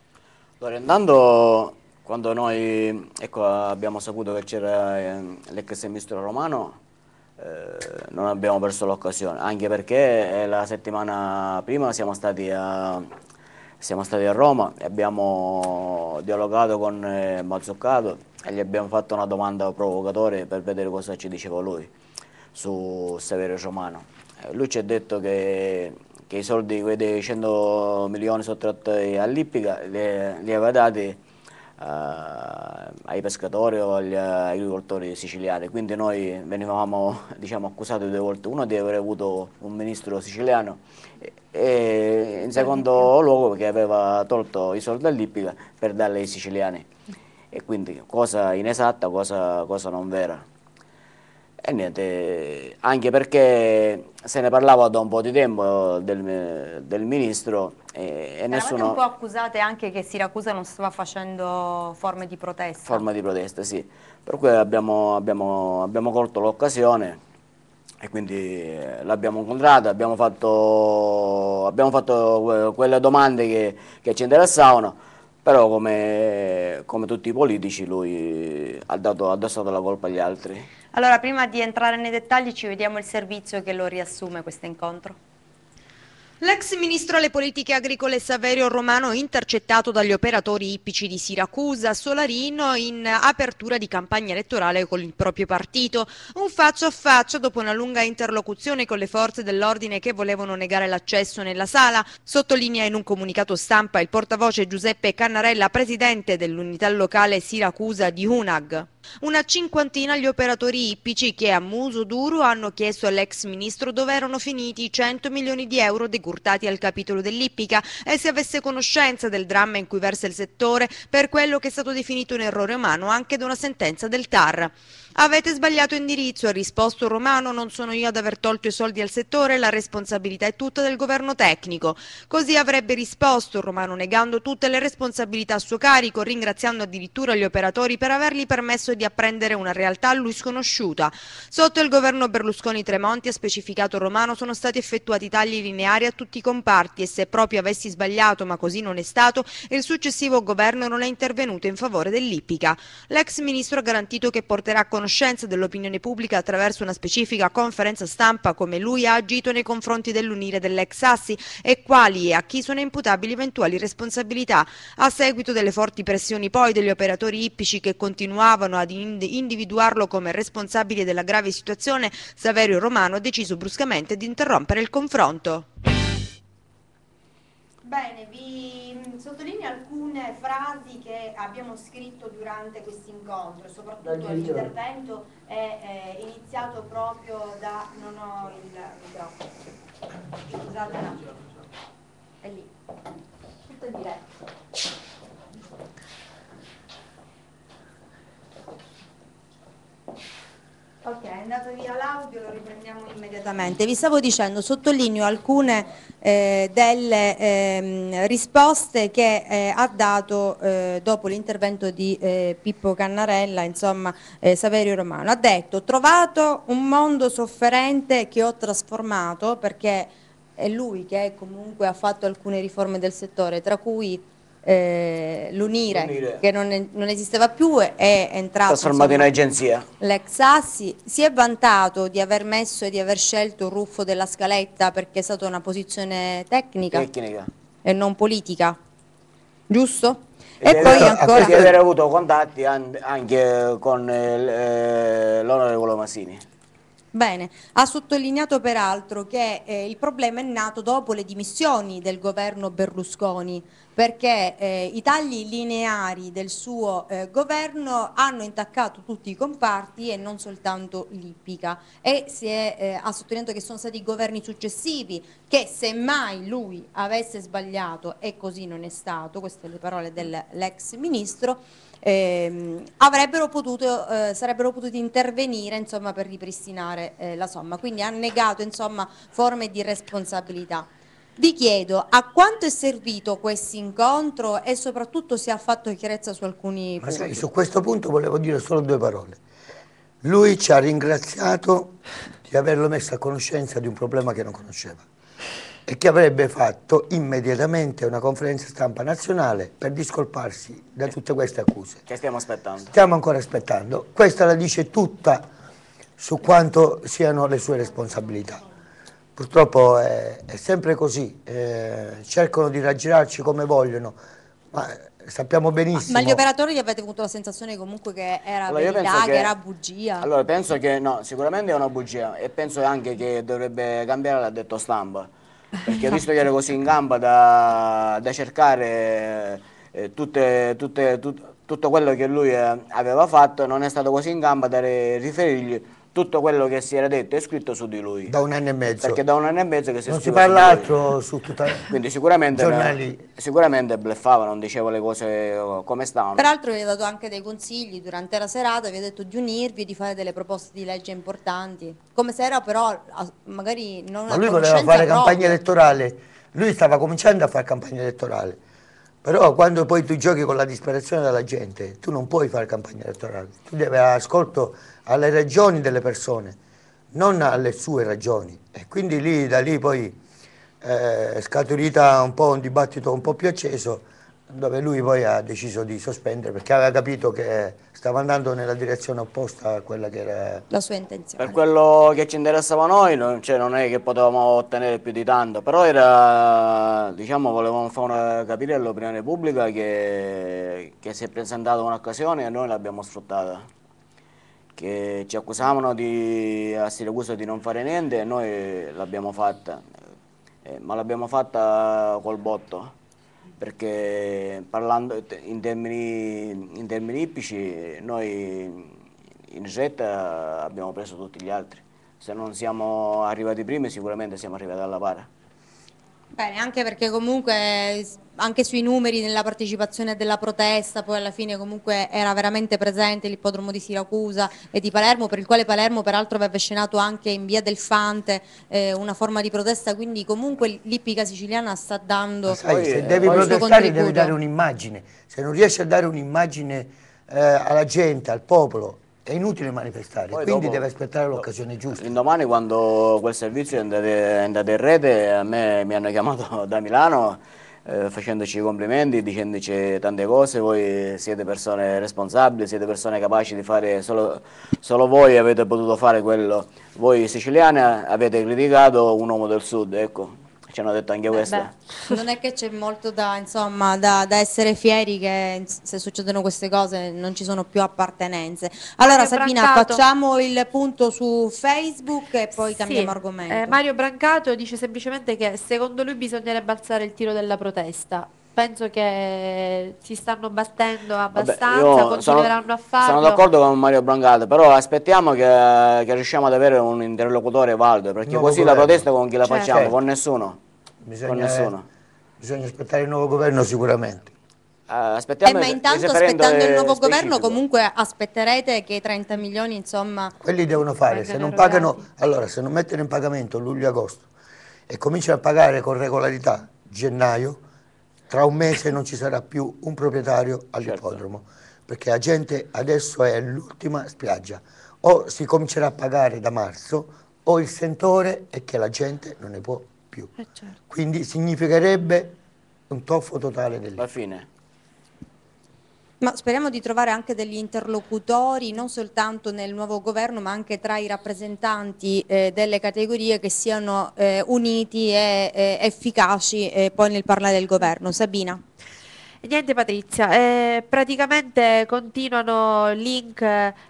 Allora intanto quando noi ecco, abbiamo saputo che c'era ehm, l'ex ministro romano eh, non abbiamo perso l'occasione, anche perché eh, la settimana prima siamo stati a, siamo stati a Roma e abbiamo dialogato con eh, Mazzuccato e gli abbiamo fatto una domanda provocatoria per vedere cosa ci diceva lui su Severo Romano. Lui ci ha detto che, che i soldi, quei 100 milioni sottratti all'Ippica, li, li aveva dati Uh, ai pescatori o agli agricoltori siciliani. Quindi noi venivamo diciamo, accusati due volte, uno di aver avuto un ministro siciliano e, in secondo luogo perché aveva tolto i soldi all'Ippica per darli ai siciliani e quindi cosa inesatta, cosa, cosa non vera. E niente, anche perché se ne parlava da un po' di tempo del, del ministro e, e nessuno... un po'
accusate anche che Siracusa non stava facendo forme di protesta. Forme
di protesta, sì. Per cui abbiamo, abbiamo, abbiamo colto l'occasione e quindi eh, l'abbiamo incontrata, abbiamo fatto, abbiamo fatto eh, quelle domande che, che ci interessavano però come, come tutti i politici lui ha, dato, ha la colpa agli altri.
Allora prima di entrare nei dettagli ci vediamo il servizio che lo riassume questo incontro. L'ex ministro alle politiche agricole Saverio Romano intercettato dagli operatori ippici di Siracusa, Solarino, in apertura di campagna elettorale con il proprio partito. Un faccia a faccia dopo una lunga interlocuzione con le forze dell'ordine che volevano negare l'accesso nella sala, sottolinea in un comunicato stampa il portavoce Giuseppe Cannarella, presidente dell'unità locale Siracusa di UNAG una cinquantina gli operatori ippici che a muso duro hanno chiesto all'ex ministro dove erano finiti i 100 milioni di euro decurtati al capitolo dell'ippica e se avesse conoscenza del dramma in cui versa il settore per quello che è stato definito un errore umano anche da una sentenza del TAR. Avete sbagliato indirizzo, ha risposto Romano, non sono io ad aver tolto i soldi al settore, la responsabilità è tutta del governo tecnico. Così avrebbe risposto Romano negando tutte le responsabilità a suo carico, ringraziando addirittura gli operatori per avergli permesso di di apprendere una realtà a lui sconosciuta. Sotto il governo Berlusconi-Tremonti, ha specificato Romano, sono stati effettuati tagli lineari a tutti i comparti e se proprio avessi sbagliato, ma così non è stato, il successivo governo non è intervenuto in favore dell'Ippica. L'ex ministro ha garantito che porterà a conoscenza dell'opinione pubblica attraverso una specifica conferenza stampa come lui ha agito nei confronti dell'unire dell'ex Assi e quali e a chi sono imputabili eventuali responsabilità. A seguito delle forti pressioni poi degli operatori ippici che continuavano a ad individuarlo come responsabile della grave situazione, Saverio Romano ha deciso bruscamente di interrompere il confronto. Bene, vi sottolineo alcune frasi che abbiamo scritto durante questo incontro, soprattutto l'intervento è, è, eh, iniziato proprio da... non ho il microfono, scusate un è lì, tutto in diretta. Ok, è andato via l'audio, lo riprendiamo
immediatamente. Vi
stavo dicendo, sottolineo alcune eh, delle eh, risposte che eh, ha dato eh, dopo l'intervento di eh, Pippo Cannarella, insomma eh, Saverio Romano. Ha detto, ho trovato un mondo sofferente che ho trasformato perché è lui che comunque ha fatto alcune riforme del settore, tra cui eh, l'unire, l'Unire. che non, non esisteva più, è entrato trasformato in insomma, agenzia. L'ex Sassi si è vantato di aver messo e di aver scelto il Ruffo della scaletta perché è stata una posizione tecnica Tecnica. e non politica, giusto?
E, deve poi aver- ancora Di aver avuto contatti anche con eh, eh, l'onorevole Masini.
Bene, ha sottolineato peraltro che eh, il problema è nato dopo le dimissioni del governo Berlusconi perché eh, i tagli lineari del suo eh, governo hanno intaccato tutti i comparti e non soltanto l'ippica e è, eh, ha sottolineato che sono stati i governi successivi che semmai lui avesse sbagliato e così non è stato, queste le parole dell'ex ministro, ehm, potuto, eh, sarebbero potuti intervenire insomma, per ripristinare eh, la somma, quindi ha negato insomma, forme di responsabilità. Vi chiedo a quanto è servito questo incontro e soprattutto se ha fatto chiarezza su alcuni punti. Su, su
questo punto volevo dire solo due parole. Lui ci ha ringraziato di averlo messo a conoscenza di un problema che non conosceva e che avrebbe fatto immediatamente una conferenza stampa nazionale per discolparsi da eh. tutte queste accuse.
Che stiamo aspettando?
Stiamo ancora aspettando. Questa la dice tutta su quanto siano le sue responsabilità. Purtroppo è, è sempre così, eh, cercano di raggirarci come vogliono, ma sappiamo benissimo. Ma, ma gli
operatori avete avuto la sensazione comunque che era allora, verità, che, che, era bugia?
Allora penso che no, sicuramente è una bugia e penso anche che dovrebbe cambiare l'addetto stampa perché ho visto che ero così in gamba da, da cercare eh, tutte, tutte, tut, tutto quello che lui eh, aveva fatto, non è stato così in gamba da riferirgli tutto quello che si era detto è scritto su di lui. Da
un anno e mezzo. Perché
da un anno e mezzo che si è scritto. Non si parla
altro su tutta
Quindi sicuramente, giornali. sicuramente bleffava, non diceva le cose oh, come stanno. Peraltro
vi ha dato anche dei consigli durante la serata, vi ha detto di unirvi, di fare delle proposte di legge importanti. Come se era però magari non... Ma lui voleva fare campagna
elettorale, lui stava cominciando a fare campagna elettorale però quando poi tu giochi con la disperazione della gente, tu non puoi fare campagna elettorale, tu devi avere ascolto alle ragioni delle persone, non alle sue ragioni. E quindi lì, da lì poi eh, è eh, scaturita un po' un dibattito un po' più acceso dove lui poi ha deciso di sospendere perché aveva capito che stava andando nella direzione opposta a quella che era la sua intenzione.
Per quello che ci interessava a noi non, cioè, non è che potevamo ottenere più di tanto, però era, diciamo, volevamo far capire all'opinione pubblica che, che si è presentata un'occasione e noi l'abbiamo sfruttata che ci accusavano di, a Siracusa di non fare niente e noi l'abbiamo fatta, eh, ma l'abbiamo fatta col botto perché parlando in termini, in termini ipici noi in retta abbiamo preso tutti gli altri, se non siamo arrivati prima sicuramente siamo arrivati alla para.
Bene, anche perché comunque anche sui numeri nella partecipazione della protesta, poi alla fine comunque era veramente presente l'ippodromo di Siracusa e di Palermo, per il quale Palermo peraltro aveva scenato anche in via del Fante eh, una forma di protesta, quindi comunque l'ippica siciliana sta dando Sai,
se devi protestare devi dare un'immagine, se non riesci a dare un'immagine eh, alla gente, al popolo, è inutile manifestare, Poi quindi dopo, deve aspettare l'occasione giusta.
Domani quando quel servizio è andato, è andato in rete, a me mi hanno chiamato da Milano eh, facendoci complimenti, dicendoci tante cose, voi siete persone responsabili, siete persone capaci di fare, solo, solo voi avete potuto fare quello, voi siciliani avete criticato un uomo del sud, ecco, ci hanno detto anche questo.
Beh, non è che c'è molto da, insomma, da, da, essere fieri che se succedono queste cose non ci sono più appartenenze. Allora Mario Sabina Brancato. facciamo il punto su Facebook e poi sì. cambiamo eh, argomento. Eh, Mario Brancato
dice semplicemente che secondo lui bisognerebbe alzare il tiro della protesta penso che si stanno battendo abbastanza, Vabbè, continueranno sono, a farlo. Sono d'accordo
con Mario Brancato, però aspettiamo che, che, riusciamo ad avere un interlocutore valido, perché nuovo così governo. la protesta con chi la certo. facciamo? Con
nessuno. Bisogna, con nessuno. Bisogna aspettare il nuovo governo sicuramente. Uh, eh, ma intanto aspettando il nuovo specifico. governo
comunque aspetterete che i 30 milioni insomma...
Quelli devono fare, se non, pagano, allora, se non mettono in pagamento luglio-agosto e cominciano a pagare con regolarità gennaio, tra un mese non ci sarà più un proprietario all'ippodromo, certo. perché la gente adesso è l'ultima spiaggia, o si comincerà a pagare da marzo o il sentore è che la gente non ne può più. Eh certo. Quindi significherebbe un toffo totale della fine
ma speriamo di trovare anche degli interlocutori non soltanto nel nuovo governo ma anche tra i rappresentanti eh, delle categorie che siano eh, uniti e eh, efficaci eh, poi nel parlare del governo. Sabina.
Niente Patrizia, eh, praticamente continuano link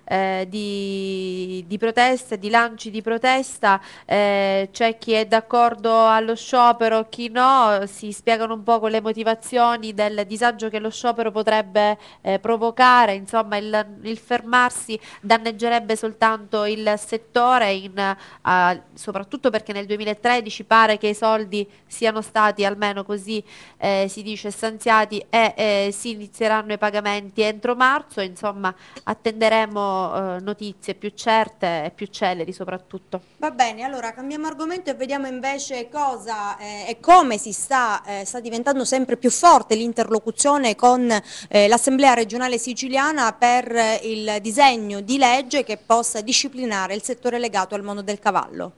eh, di, di protesta, di lanci di protesta, eh, c'è chi è d'accordo allo sciopero, chi no, si spiegano un po' con le motivazioni del disagio che lo sciopero potrebbe eh, provocare, insomma il, il, fermarsi danneggerebbe soltanto il settore, in, uh, soprattutto perché nel 2013 pare che i soldi siano stati, almeno così eh, si dice, stanziati e eh, si inizieranno i pagamenti entro marzo, insomma attenderemo eh, notizie
più certe e più celeri soprattutto. Va bene, allora cambiamo argomento e vediamo invece cosa eh, e come si sta, eh, sta diventando sempre più forte l'interlocuzione con eh, l'Assemblea regionale siciliana per eh, il disegno di legge che possa disciplinare il settore legato al mondo del cavallo.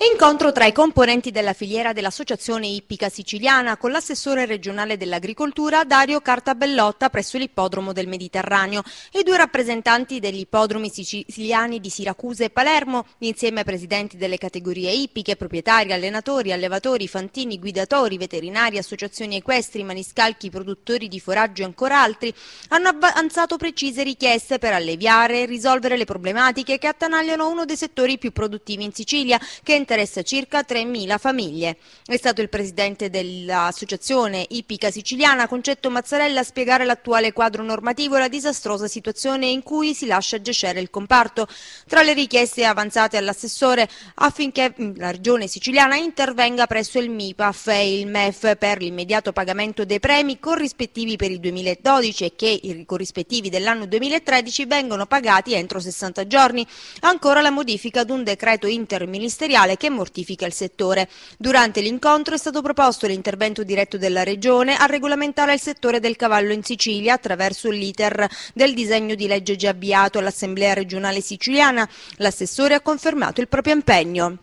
Incontro tra i componenti della filiera dell'Associazione Ippica Siciliana con l'assessore regionale dell'agricoltura Dario Cartabellotta presso l'ippodromo del Mediterraneo e due rappresentanti degli ippodromi siciliani di Siracusa e Palermo, insieme ai presidenti delle categorie ippiche, proprietari, allenatori, allevatori, fantini, guidatori, veterinari, associazioni equestri, maniscalchi, produttori di foraggio e ancora altri, hanno avanzato precise richieste per alleviare e risolvere le problematiche che attanagliano uno dei settori più produttivi in Sicilia, che è interessa circa 3.000 famiglie. È stato il presidente dell'associazione Ipica Siciliana, Concetto Mazzarella, a spiegare l'attuale quadro normativo e la disastrosa situazione in cui si lascia giacere il comparto. Tra le richieste avanzate all'assessore affinché mm, la regione siciliana intervenga presso il MIPAF e il MEF per l'immediato pagamento dei premi corrispettivi per il 2012 e che i corrispettivi dell'anno 2013 vengono pagati entro 60 giorni. Ancora la modifica ad un decreto interministeriale che mortifica il settore. Durante l'incontro è stato proposto l'intervento diretto della Regione a regolamentare il settore del cavallo in Sicilia attraverso l'iter del disegno di legge già avviato all'Assemblea regionale siciliana. L'assessore ha confermato il proprio impegno.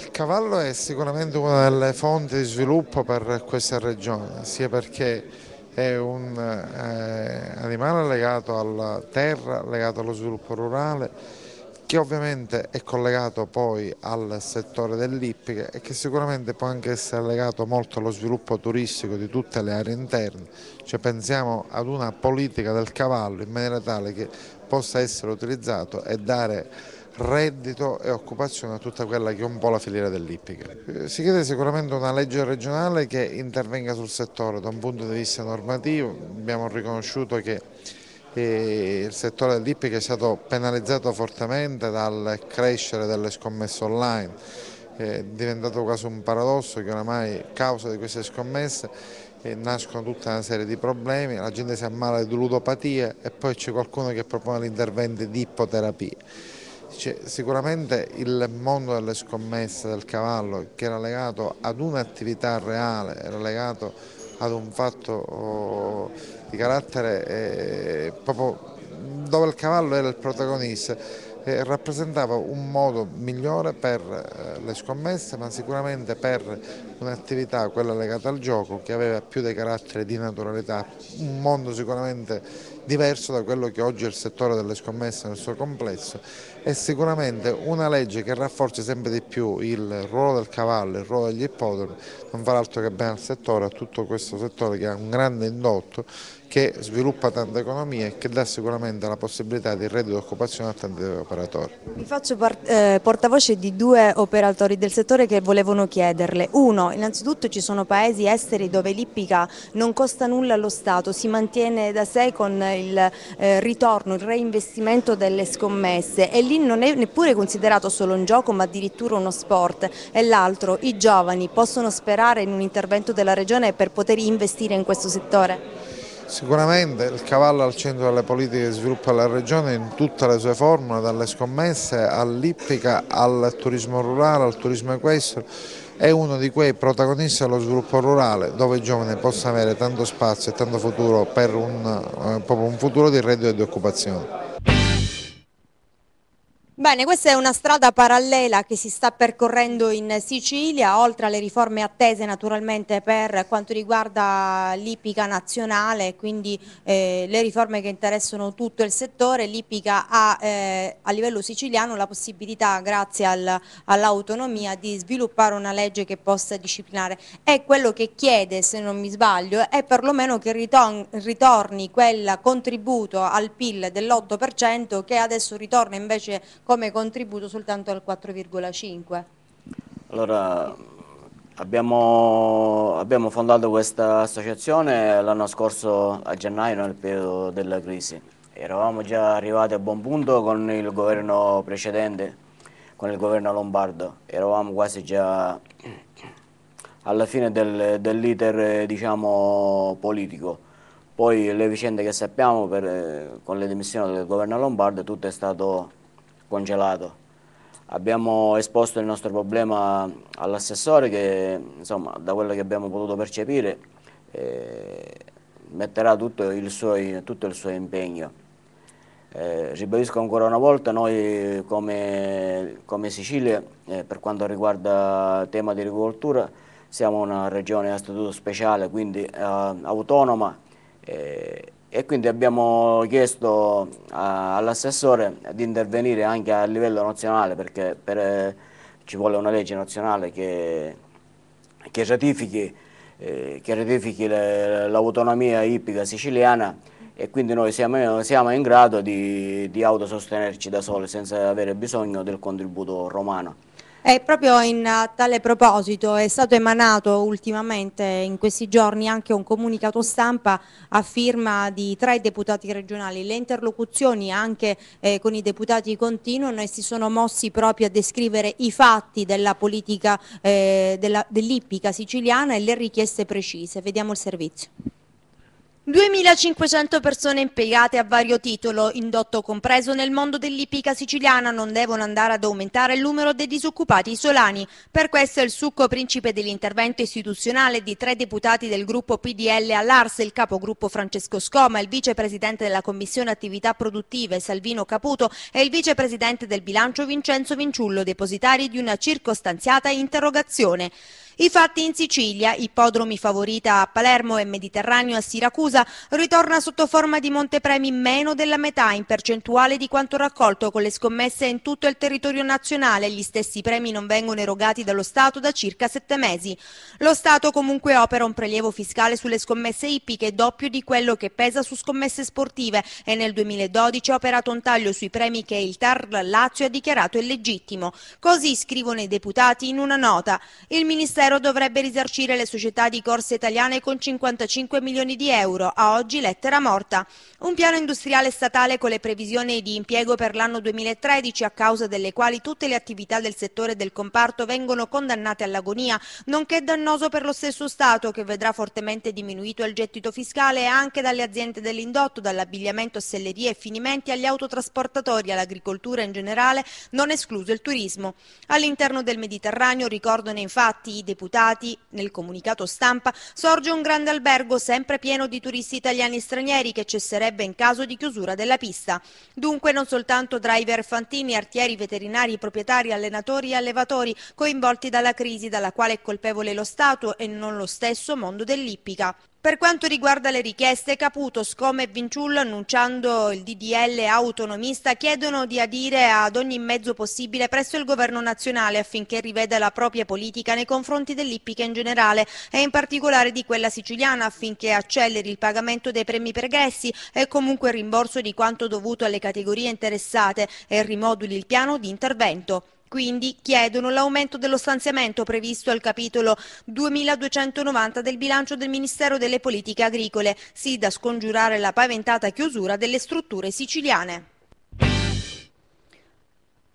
Il cavallo è sicuramente una delle fonti di sviluppo per questa regione, sia perché è un eh, animale legato alla terra, legato allo sviluppo rurale, che ovviamente è collegato poi al settore dell'ippica e che sicuramente può anche essere legato molto allo sviluppo turistico di tutte le aree interne, cioè pensiamo ad una politica del cavallo in maniera tale che possa essere utilizzato e dare reddito e occupazione a tutta quella che è un po' la filiera dell'ippica. Eh, si chiede sicuramente una legge regionale che intervenga sul settore da un punto di vista normativo, abbiamo riconosciuto che il settore dell'Ippica è stato penalizzato fortemente dal crescere delle scommesse online, è diventato quasi un paradosso che oramai a causa di queste scommesse eh, nascono tutta una serie di problemi, la gente si ammala di ludopatia e poi c'è qualcuno che propone l'intervento di ipoterapia. Cioè, sicuramente il mondo delle scommesse del cavallo che era legato ad un'attività reale, era legato ad un fatto oh, di carattere proprio dove il cavallo era il protagonista rappresentava un modo migliore per eh, le scommesse ma sicuramente per un'attività, quella legata al gioco, che aveva più dei caratteri di naturalità, un mondo sicuramente diverso da quello che oggi è il settore delle scommesse nel suo complesso è sicuramente una legge che rafforzi sempre di più il ruolo del cavallo, il ruolo degli ippodromi, non farà altro che bene al settore, a tutto questo settore che ha un grande indotto, che sviluppa tante economie e che dà sicuramente la possibilità di reddito occupazione a tanti operatori.
Mi faccio eh, portavoce di due operatori del settore che volevano chiederle. Uno, innanzitutto ci sono paesi esteri dove l'ippica non costa nulla allo Stato, si mantiene da sé con il eh, ritorno, il reinvestimento delle scommesse e lì Green non è neppure considerato solo un gioco ma addirittura uno sport e l'altro, i giovani possono sperare in un intervento della Regione per poter investire in questo settore?
Sicuramente il cavallo al centro delle politiche di sviluppo della regione in tutte le sue forme, dalle scommesse all'ippica, al turismo rurale, al turismo equestro, è uno di quei protagonisti dello sviluppo rurale dove i giovani possono avere tanto spazio e tanto futuro per un, eh, un futuro di reddito e di occupazione.
Bene, questa è una strada parallela che si sta percorrendo in Sicilia, oltre alle riforme attese naturalmente per quanto riguarda l'ipica nazionale, quindi eh, le riforme che interessano tutto il settore, l'ipica ha eh, a livello siciliano la possibilità, grazie al, all'autonomia, di sviluppare una legge che possa disciplinare. E quello che chiede, se non mi sbaglio, è perlomeno che ritorni quel contributo al PIL dell'8% che adesso ritorna invece come contributo soltanto al 4,5?
Allora, abbiamo, abbiamo, fondato questa associazione l'anno scorso a gennaio nel periodo della crisi. Eravamo già arrivati a buon punto con il governo precedente, con il governo lombardo. Eravamo quasi già alla fine del, dell'iter diciamo, politico. Poi le vicende che sappiamo per, eh, con le dimissioni del governo lombardo tutto è stato congelato. Abbiamo esposto il nostro problema all'assessore che, insomma, da quello che abbiamo potuto percepire, eh, metterà tutto il suo, tutto il suo impegno. Eh, ribadisco ancora una volta, noi come, come Sicilia, eh, per quanto riguarda il tema di agricoltura, siamo una regione a statuto speciale, quindi eh, autonoma, eh, e quindi abbiamo chiesto all'assessore di intervenire anche a livello nazionale perché per, eh, ci vuole una legge nazionale che, che ratifichi, eh, ratifichi l'autonomia ippica siciliana e quindi noi siamo, siamo in grado di, di autosostenerci da soli senza avere bisogno del contributo romano.
E proprio in tale proposito è stato emanato ultimamente in questi giorni anche un comunicato stampa a firma di tre deputati regionali. Le interlocuzioni anche eh, con i deputati continuano e si sono mossi proprio a descrivere i fatti della politica eh, dell'ippica dell siciliana e le richieste precise. Vediamo il servizio. 2.500 persone impiegate a vario titolo, indotto compreso nel mondo dell'ipica siciliana, non devono andare ad aumentare il numero dei disoccupati isolani. Per questo è il succo principe dell'intervento istituzionale di tre deputati del gruppo PDL all'Arse, il capogruppo Francesco Scoma, il vicepresidente della Commissione Attività Produttive Salvino Caputo e il vicepresidente del bilancio Vincenzo Vinciullo, depositari di una circostanziata interrogazione. Infatti in Sicilia, ippodromi favorita a Palermo e Mediterraneo a Siracusa, ritorna sotto forma di montepremi meno della metà in percentuale di quanto raccolto con le scommesse in tutto il territorio nazionale. Gli stessi premi non vengono erogati dallo Stato da circa sette mesi. Lo Stato comunque opera un prelievo fiscale sulle scommesse ippiche doppio di quello che pesa su scommesse sportive e nel 2012 ha operato un taglio sui premi che il TAR Lazio ha dichiarato illegittimo. Così scrivono i deputati in una nota. Il Ministero Ministero dovrebbe risarcire le società di corse italiane con 55 milioni di euro, a oggi lettera morta. Un piano industriale statale con le previsioni di impiego per l'anno 2013, a causa delle quali tutte le attività del settore del comparto vengono condannate all'agonia, nonché dannoso per lo stesso Stato, che vedrà fortemente diminuito il gettito fiscale anche dalle aziende dell'indotto, dall'abbigliamento, sellerie e finimenti agli autotrasportatori, all'agricoltura in generale, non escluso il turismo. All'interno del Mediterraneo ricordano infatti i deputati deputati, nel comunicato stampa sorge un grande albergo sempre pieno di turisti italiani e stranieri che cesserebbe in caso di chiusura della pista. Dunque non soltanto driver fantini, artieri, veterinari, proprietari, allenatori e allevatori coinvolti dalla crisi dalla quale è colpevole lo Stato e non lo stesso mondo dell'ippica. Per quanto riguarda le richieste, Caputo, Scome e Vinciullo, annunciando il DDL autonomista, chiedono di adire ad ogni mezzo possibile presso il governo nazionale affinché riveda la propria politica nei confronti dell'ippica in generale e in particolare di quella siciliana affinché acceleri il pagamento dei premi pregressi e comunque il rimborso di quanto dovuto alle categorie interessate e rimoduli il piano di intervento. Quindi chiedono l'aumento dello stanziamento previsto al capitolo 2290 del bilancio del Ministero delle Politiche Agricole, sì da scongiurare la paventata chiusura delle strutture siciliane.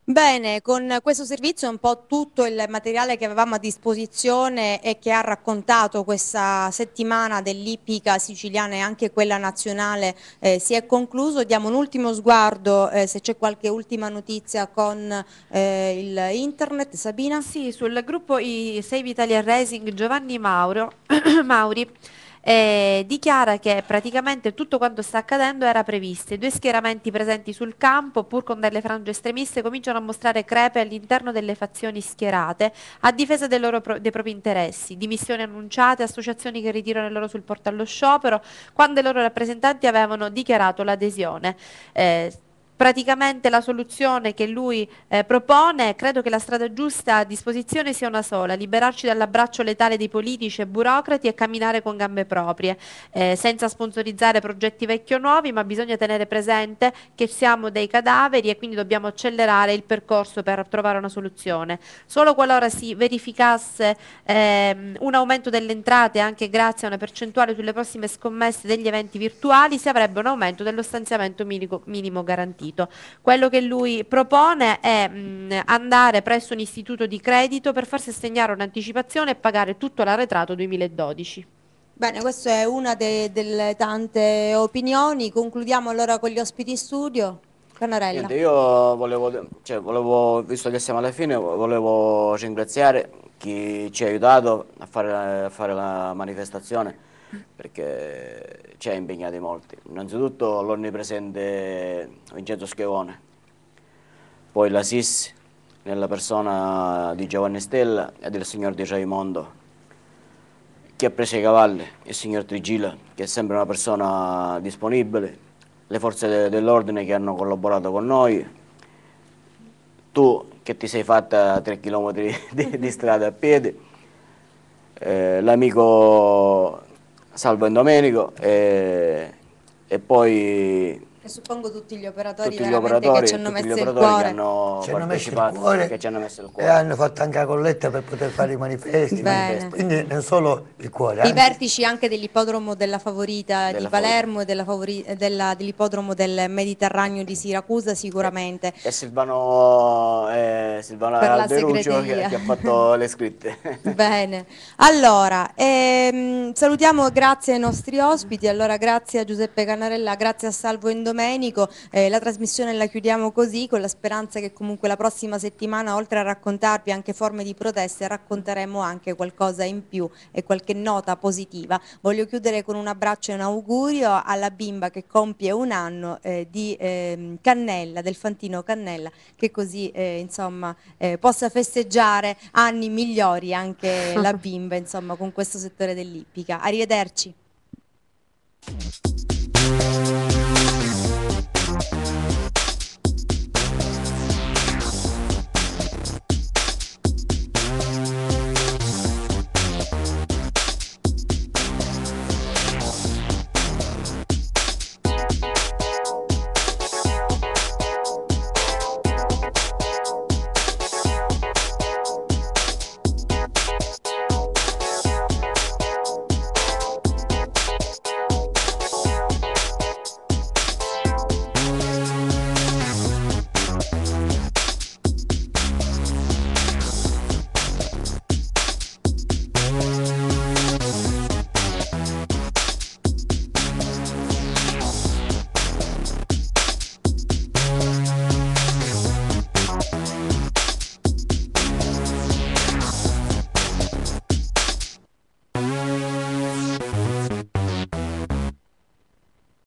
Bene, con questo servizio è un po' tutto il materiale che avevamo a disposizione e che ha raccontato questa settimana dell'ippica siciliana e anche quella nazionale eh, si è concluso. Diamo un ultimo sguardo eh, se c'è qualche ultima notizia con eh, il internet. Sabina? Sì, sul gruppo i
Save Italia Racing Giovanni Mauro, Mauri eh, dichiara che praticamente tutto quanto sta accadendo era previsto. I due schieramenti presenti sul campo, pur con delle frange estremiste, cominciano a mostrare crepe all'interno delle fazioni schierate a difesa dei, loro, dei propri interessi, dimissioni annunciate, associazioni che ritirano il loro supporto allo sciopero, quando i loro rappresentanti avevano dichiarato l'adesione. Eh, praticamente la soluzione che lui eh, propone, credo che la strada giusta a disposizione sia una sola, liberarci dall'abbraccio letale dei politici e burocrati e camminare con gambe proprie, eh, senza sponsorizzare progetti vecchi o nuovi, ma bisogna tenere presente che siamo dei cadaveri e quindi dobbiamo accelerare il percorso per trovare una soluzione. Solo qualora si verificasse ehm, un aumento delle entrate anche grazie a una percentuale sulle prossime scommesse degli eventi virtuali, si avrebbe un aumento dello stanziamento minimo, minimo garantito partito. Quello che lui propone è mh, mm, andare presso un istituto di credito per farsi assegnare un'anticipazione e pagare tutto l'arretrato 2012.
Bene, questa è una de delle tante opinioni. Concludiamo allora con gli ospiti in studio. Niente,
io volevo, cioè, volevo, visto che siamo alla fine, volevo ringraziare chi ci ha aiutato a fare, a fare la manifestazione perché ci ha impegnati molti. Innanzitutto l'onnipresente Vincenzo Schevone, poi l'Assis nella persona di Giovanni Stella e del signor Di Raimondo, chi ha preso i cavalli, il signor Trigila, che è sempre una persona disponibile, le forze de dell'ordine che hanno collaborato con noi, tu che ti sei fatta 3 km di, di strada a piedi, eh, l'amico Salvo Domenico e, eh, e poi
e suppongo tutti gli operatori,
tutti gli operatori che ci hanno messo il cuore. Che hanno, ci hanno messo il cuore che ci hanno messo il
cuore. E hanno fatto anche la colletta per poter fare i manifesti. manifesti. Quindi non solo il cuore. I anche.
vertici anche dell'ippodromo della Favorita della di Palermo favori... e eh, dell'ippodromo dell del Mediterraneo di Siracusa sicuramente.
E Silvano, eh, Silvano Alberuccio che, che, ha fatto le scritte.
Bene. Allora, ehm, salutiamo grazie ai nostri ospiti. Allora, grazie a Giuseppe Canarella, grazie a Salvo Indomini Domenico, eh, la trasmissione la chiudiamo così con la speranza che comunque la prossima settimana oltre a raccontarvi anche forme di proteste racconteremo anche qualcosa in più e qualche nota positiva. Voglio chiudere con un abbraccio e un augurio alla bimba che compie un anno eh, di eh, Cannella, del Fantino Cannella, che così eh, insomma, eh, possa festeggiare anni migliori anche la bimba insomma, con questo settore dell'ippica. Arrivederci. Thank you.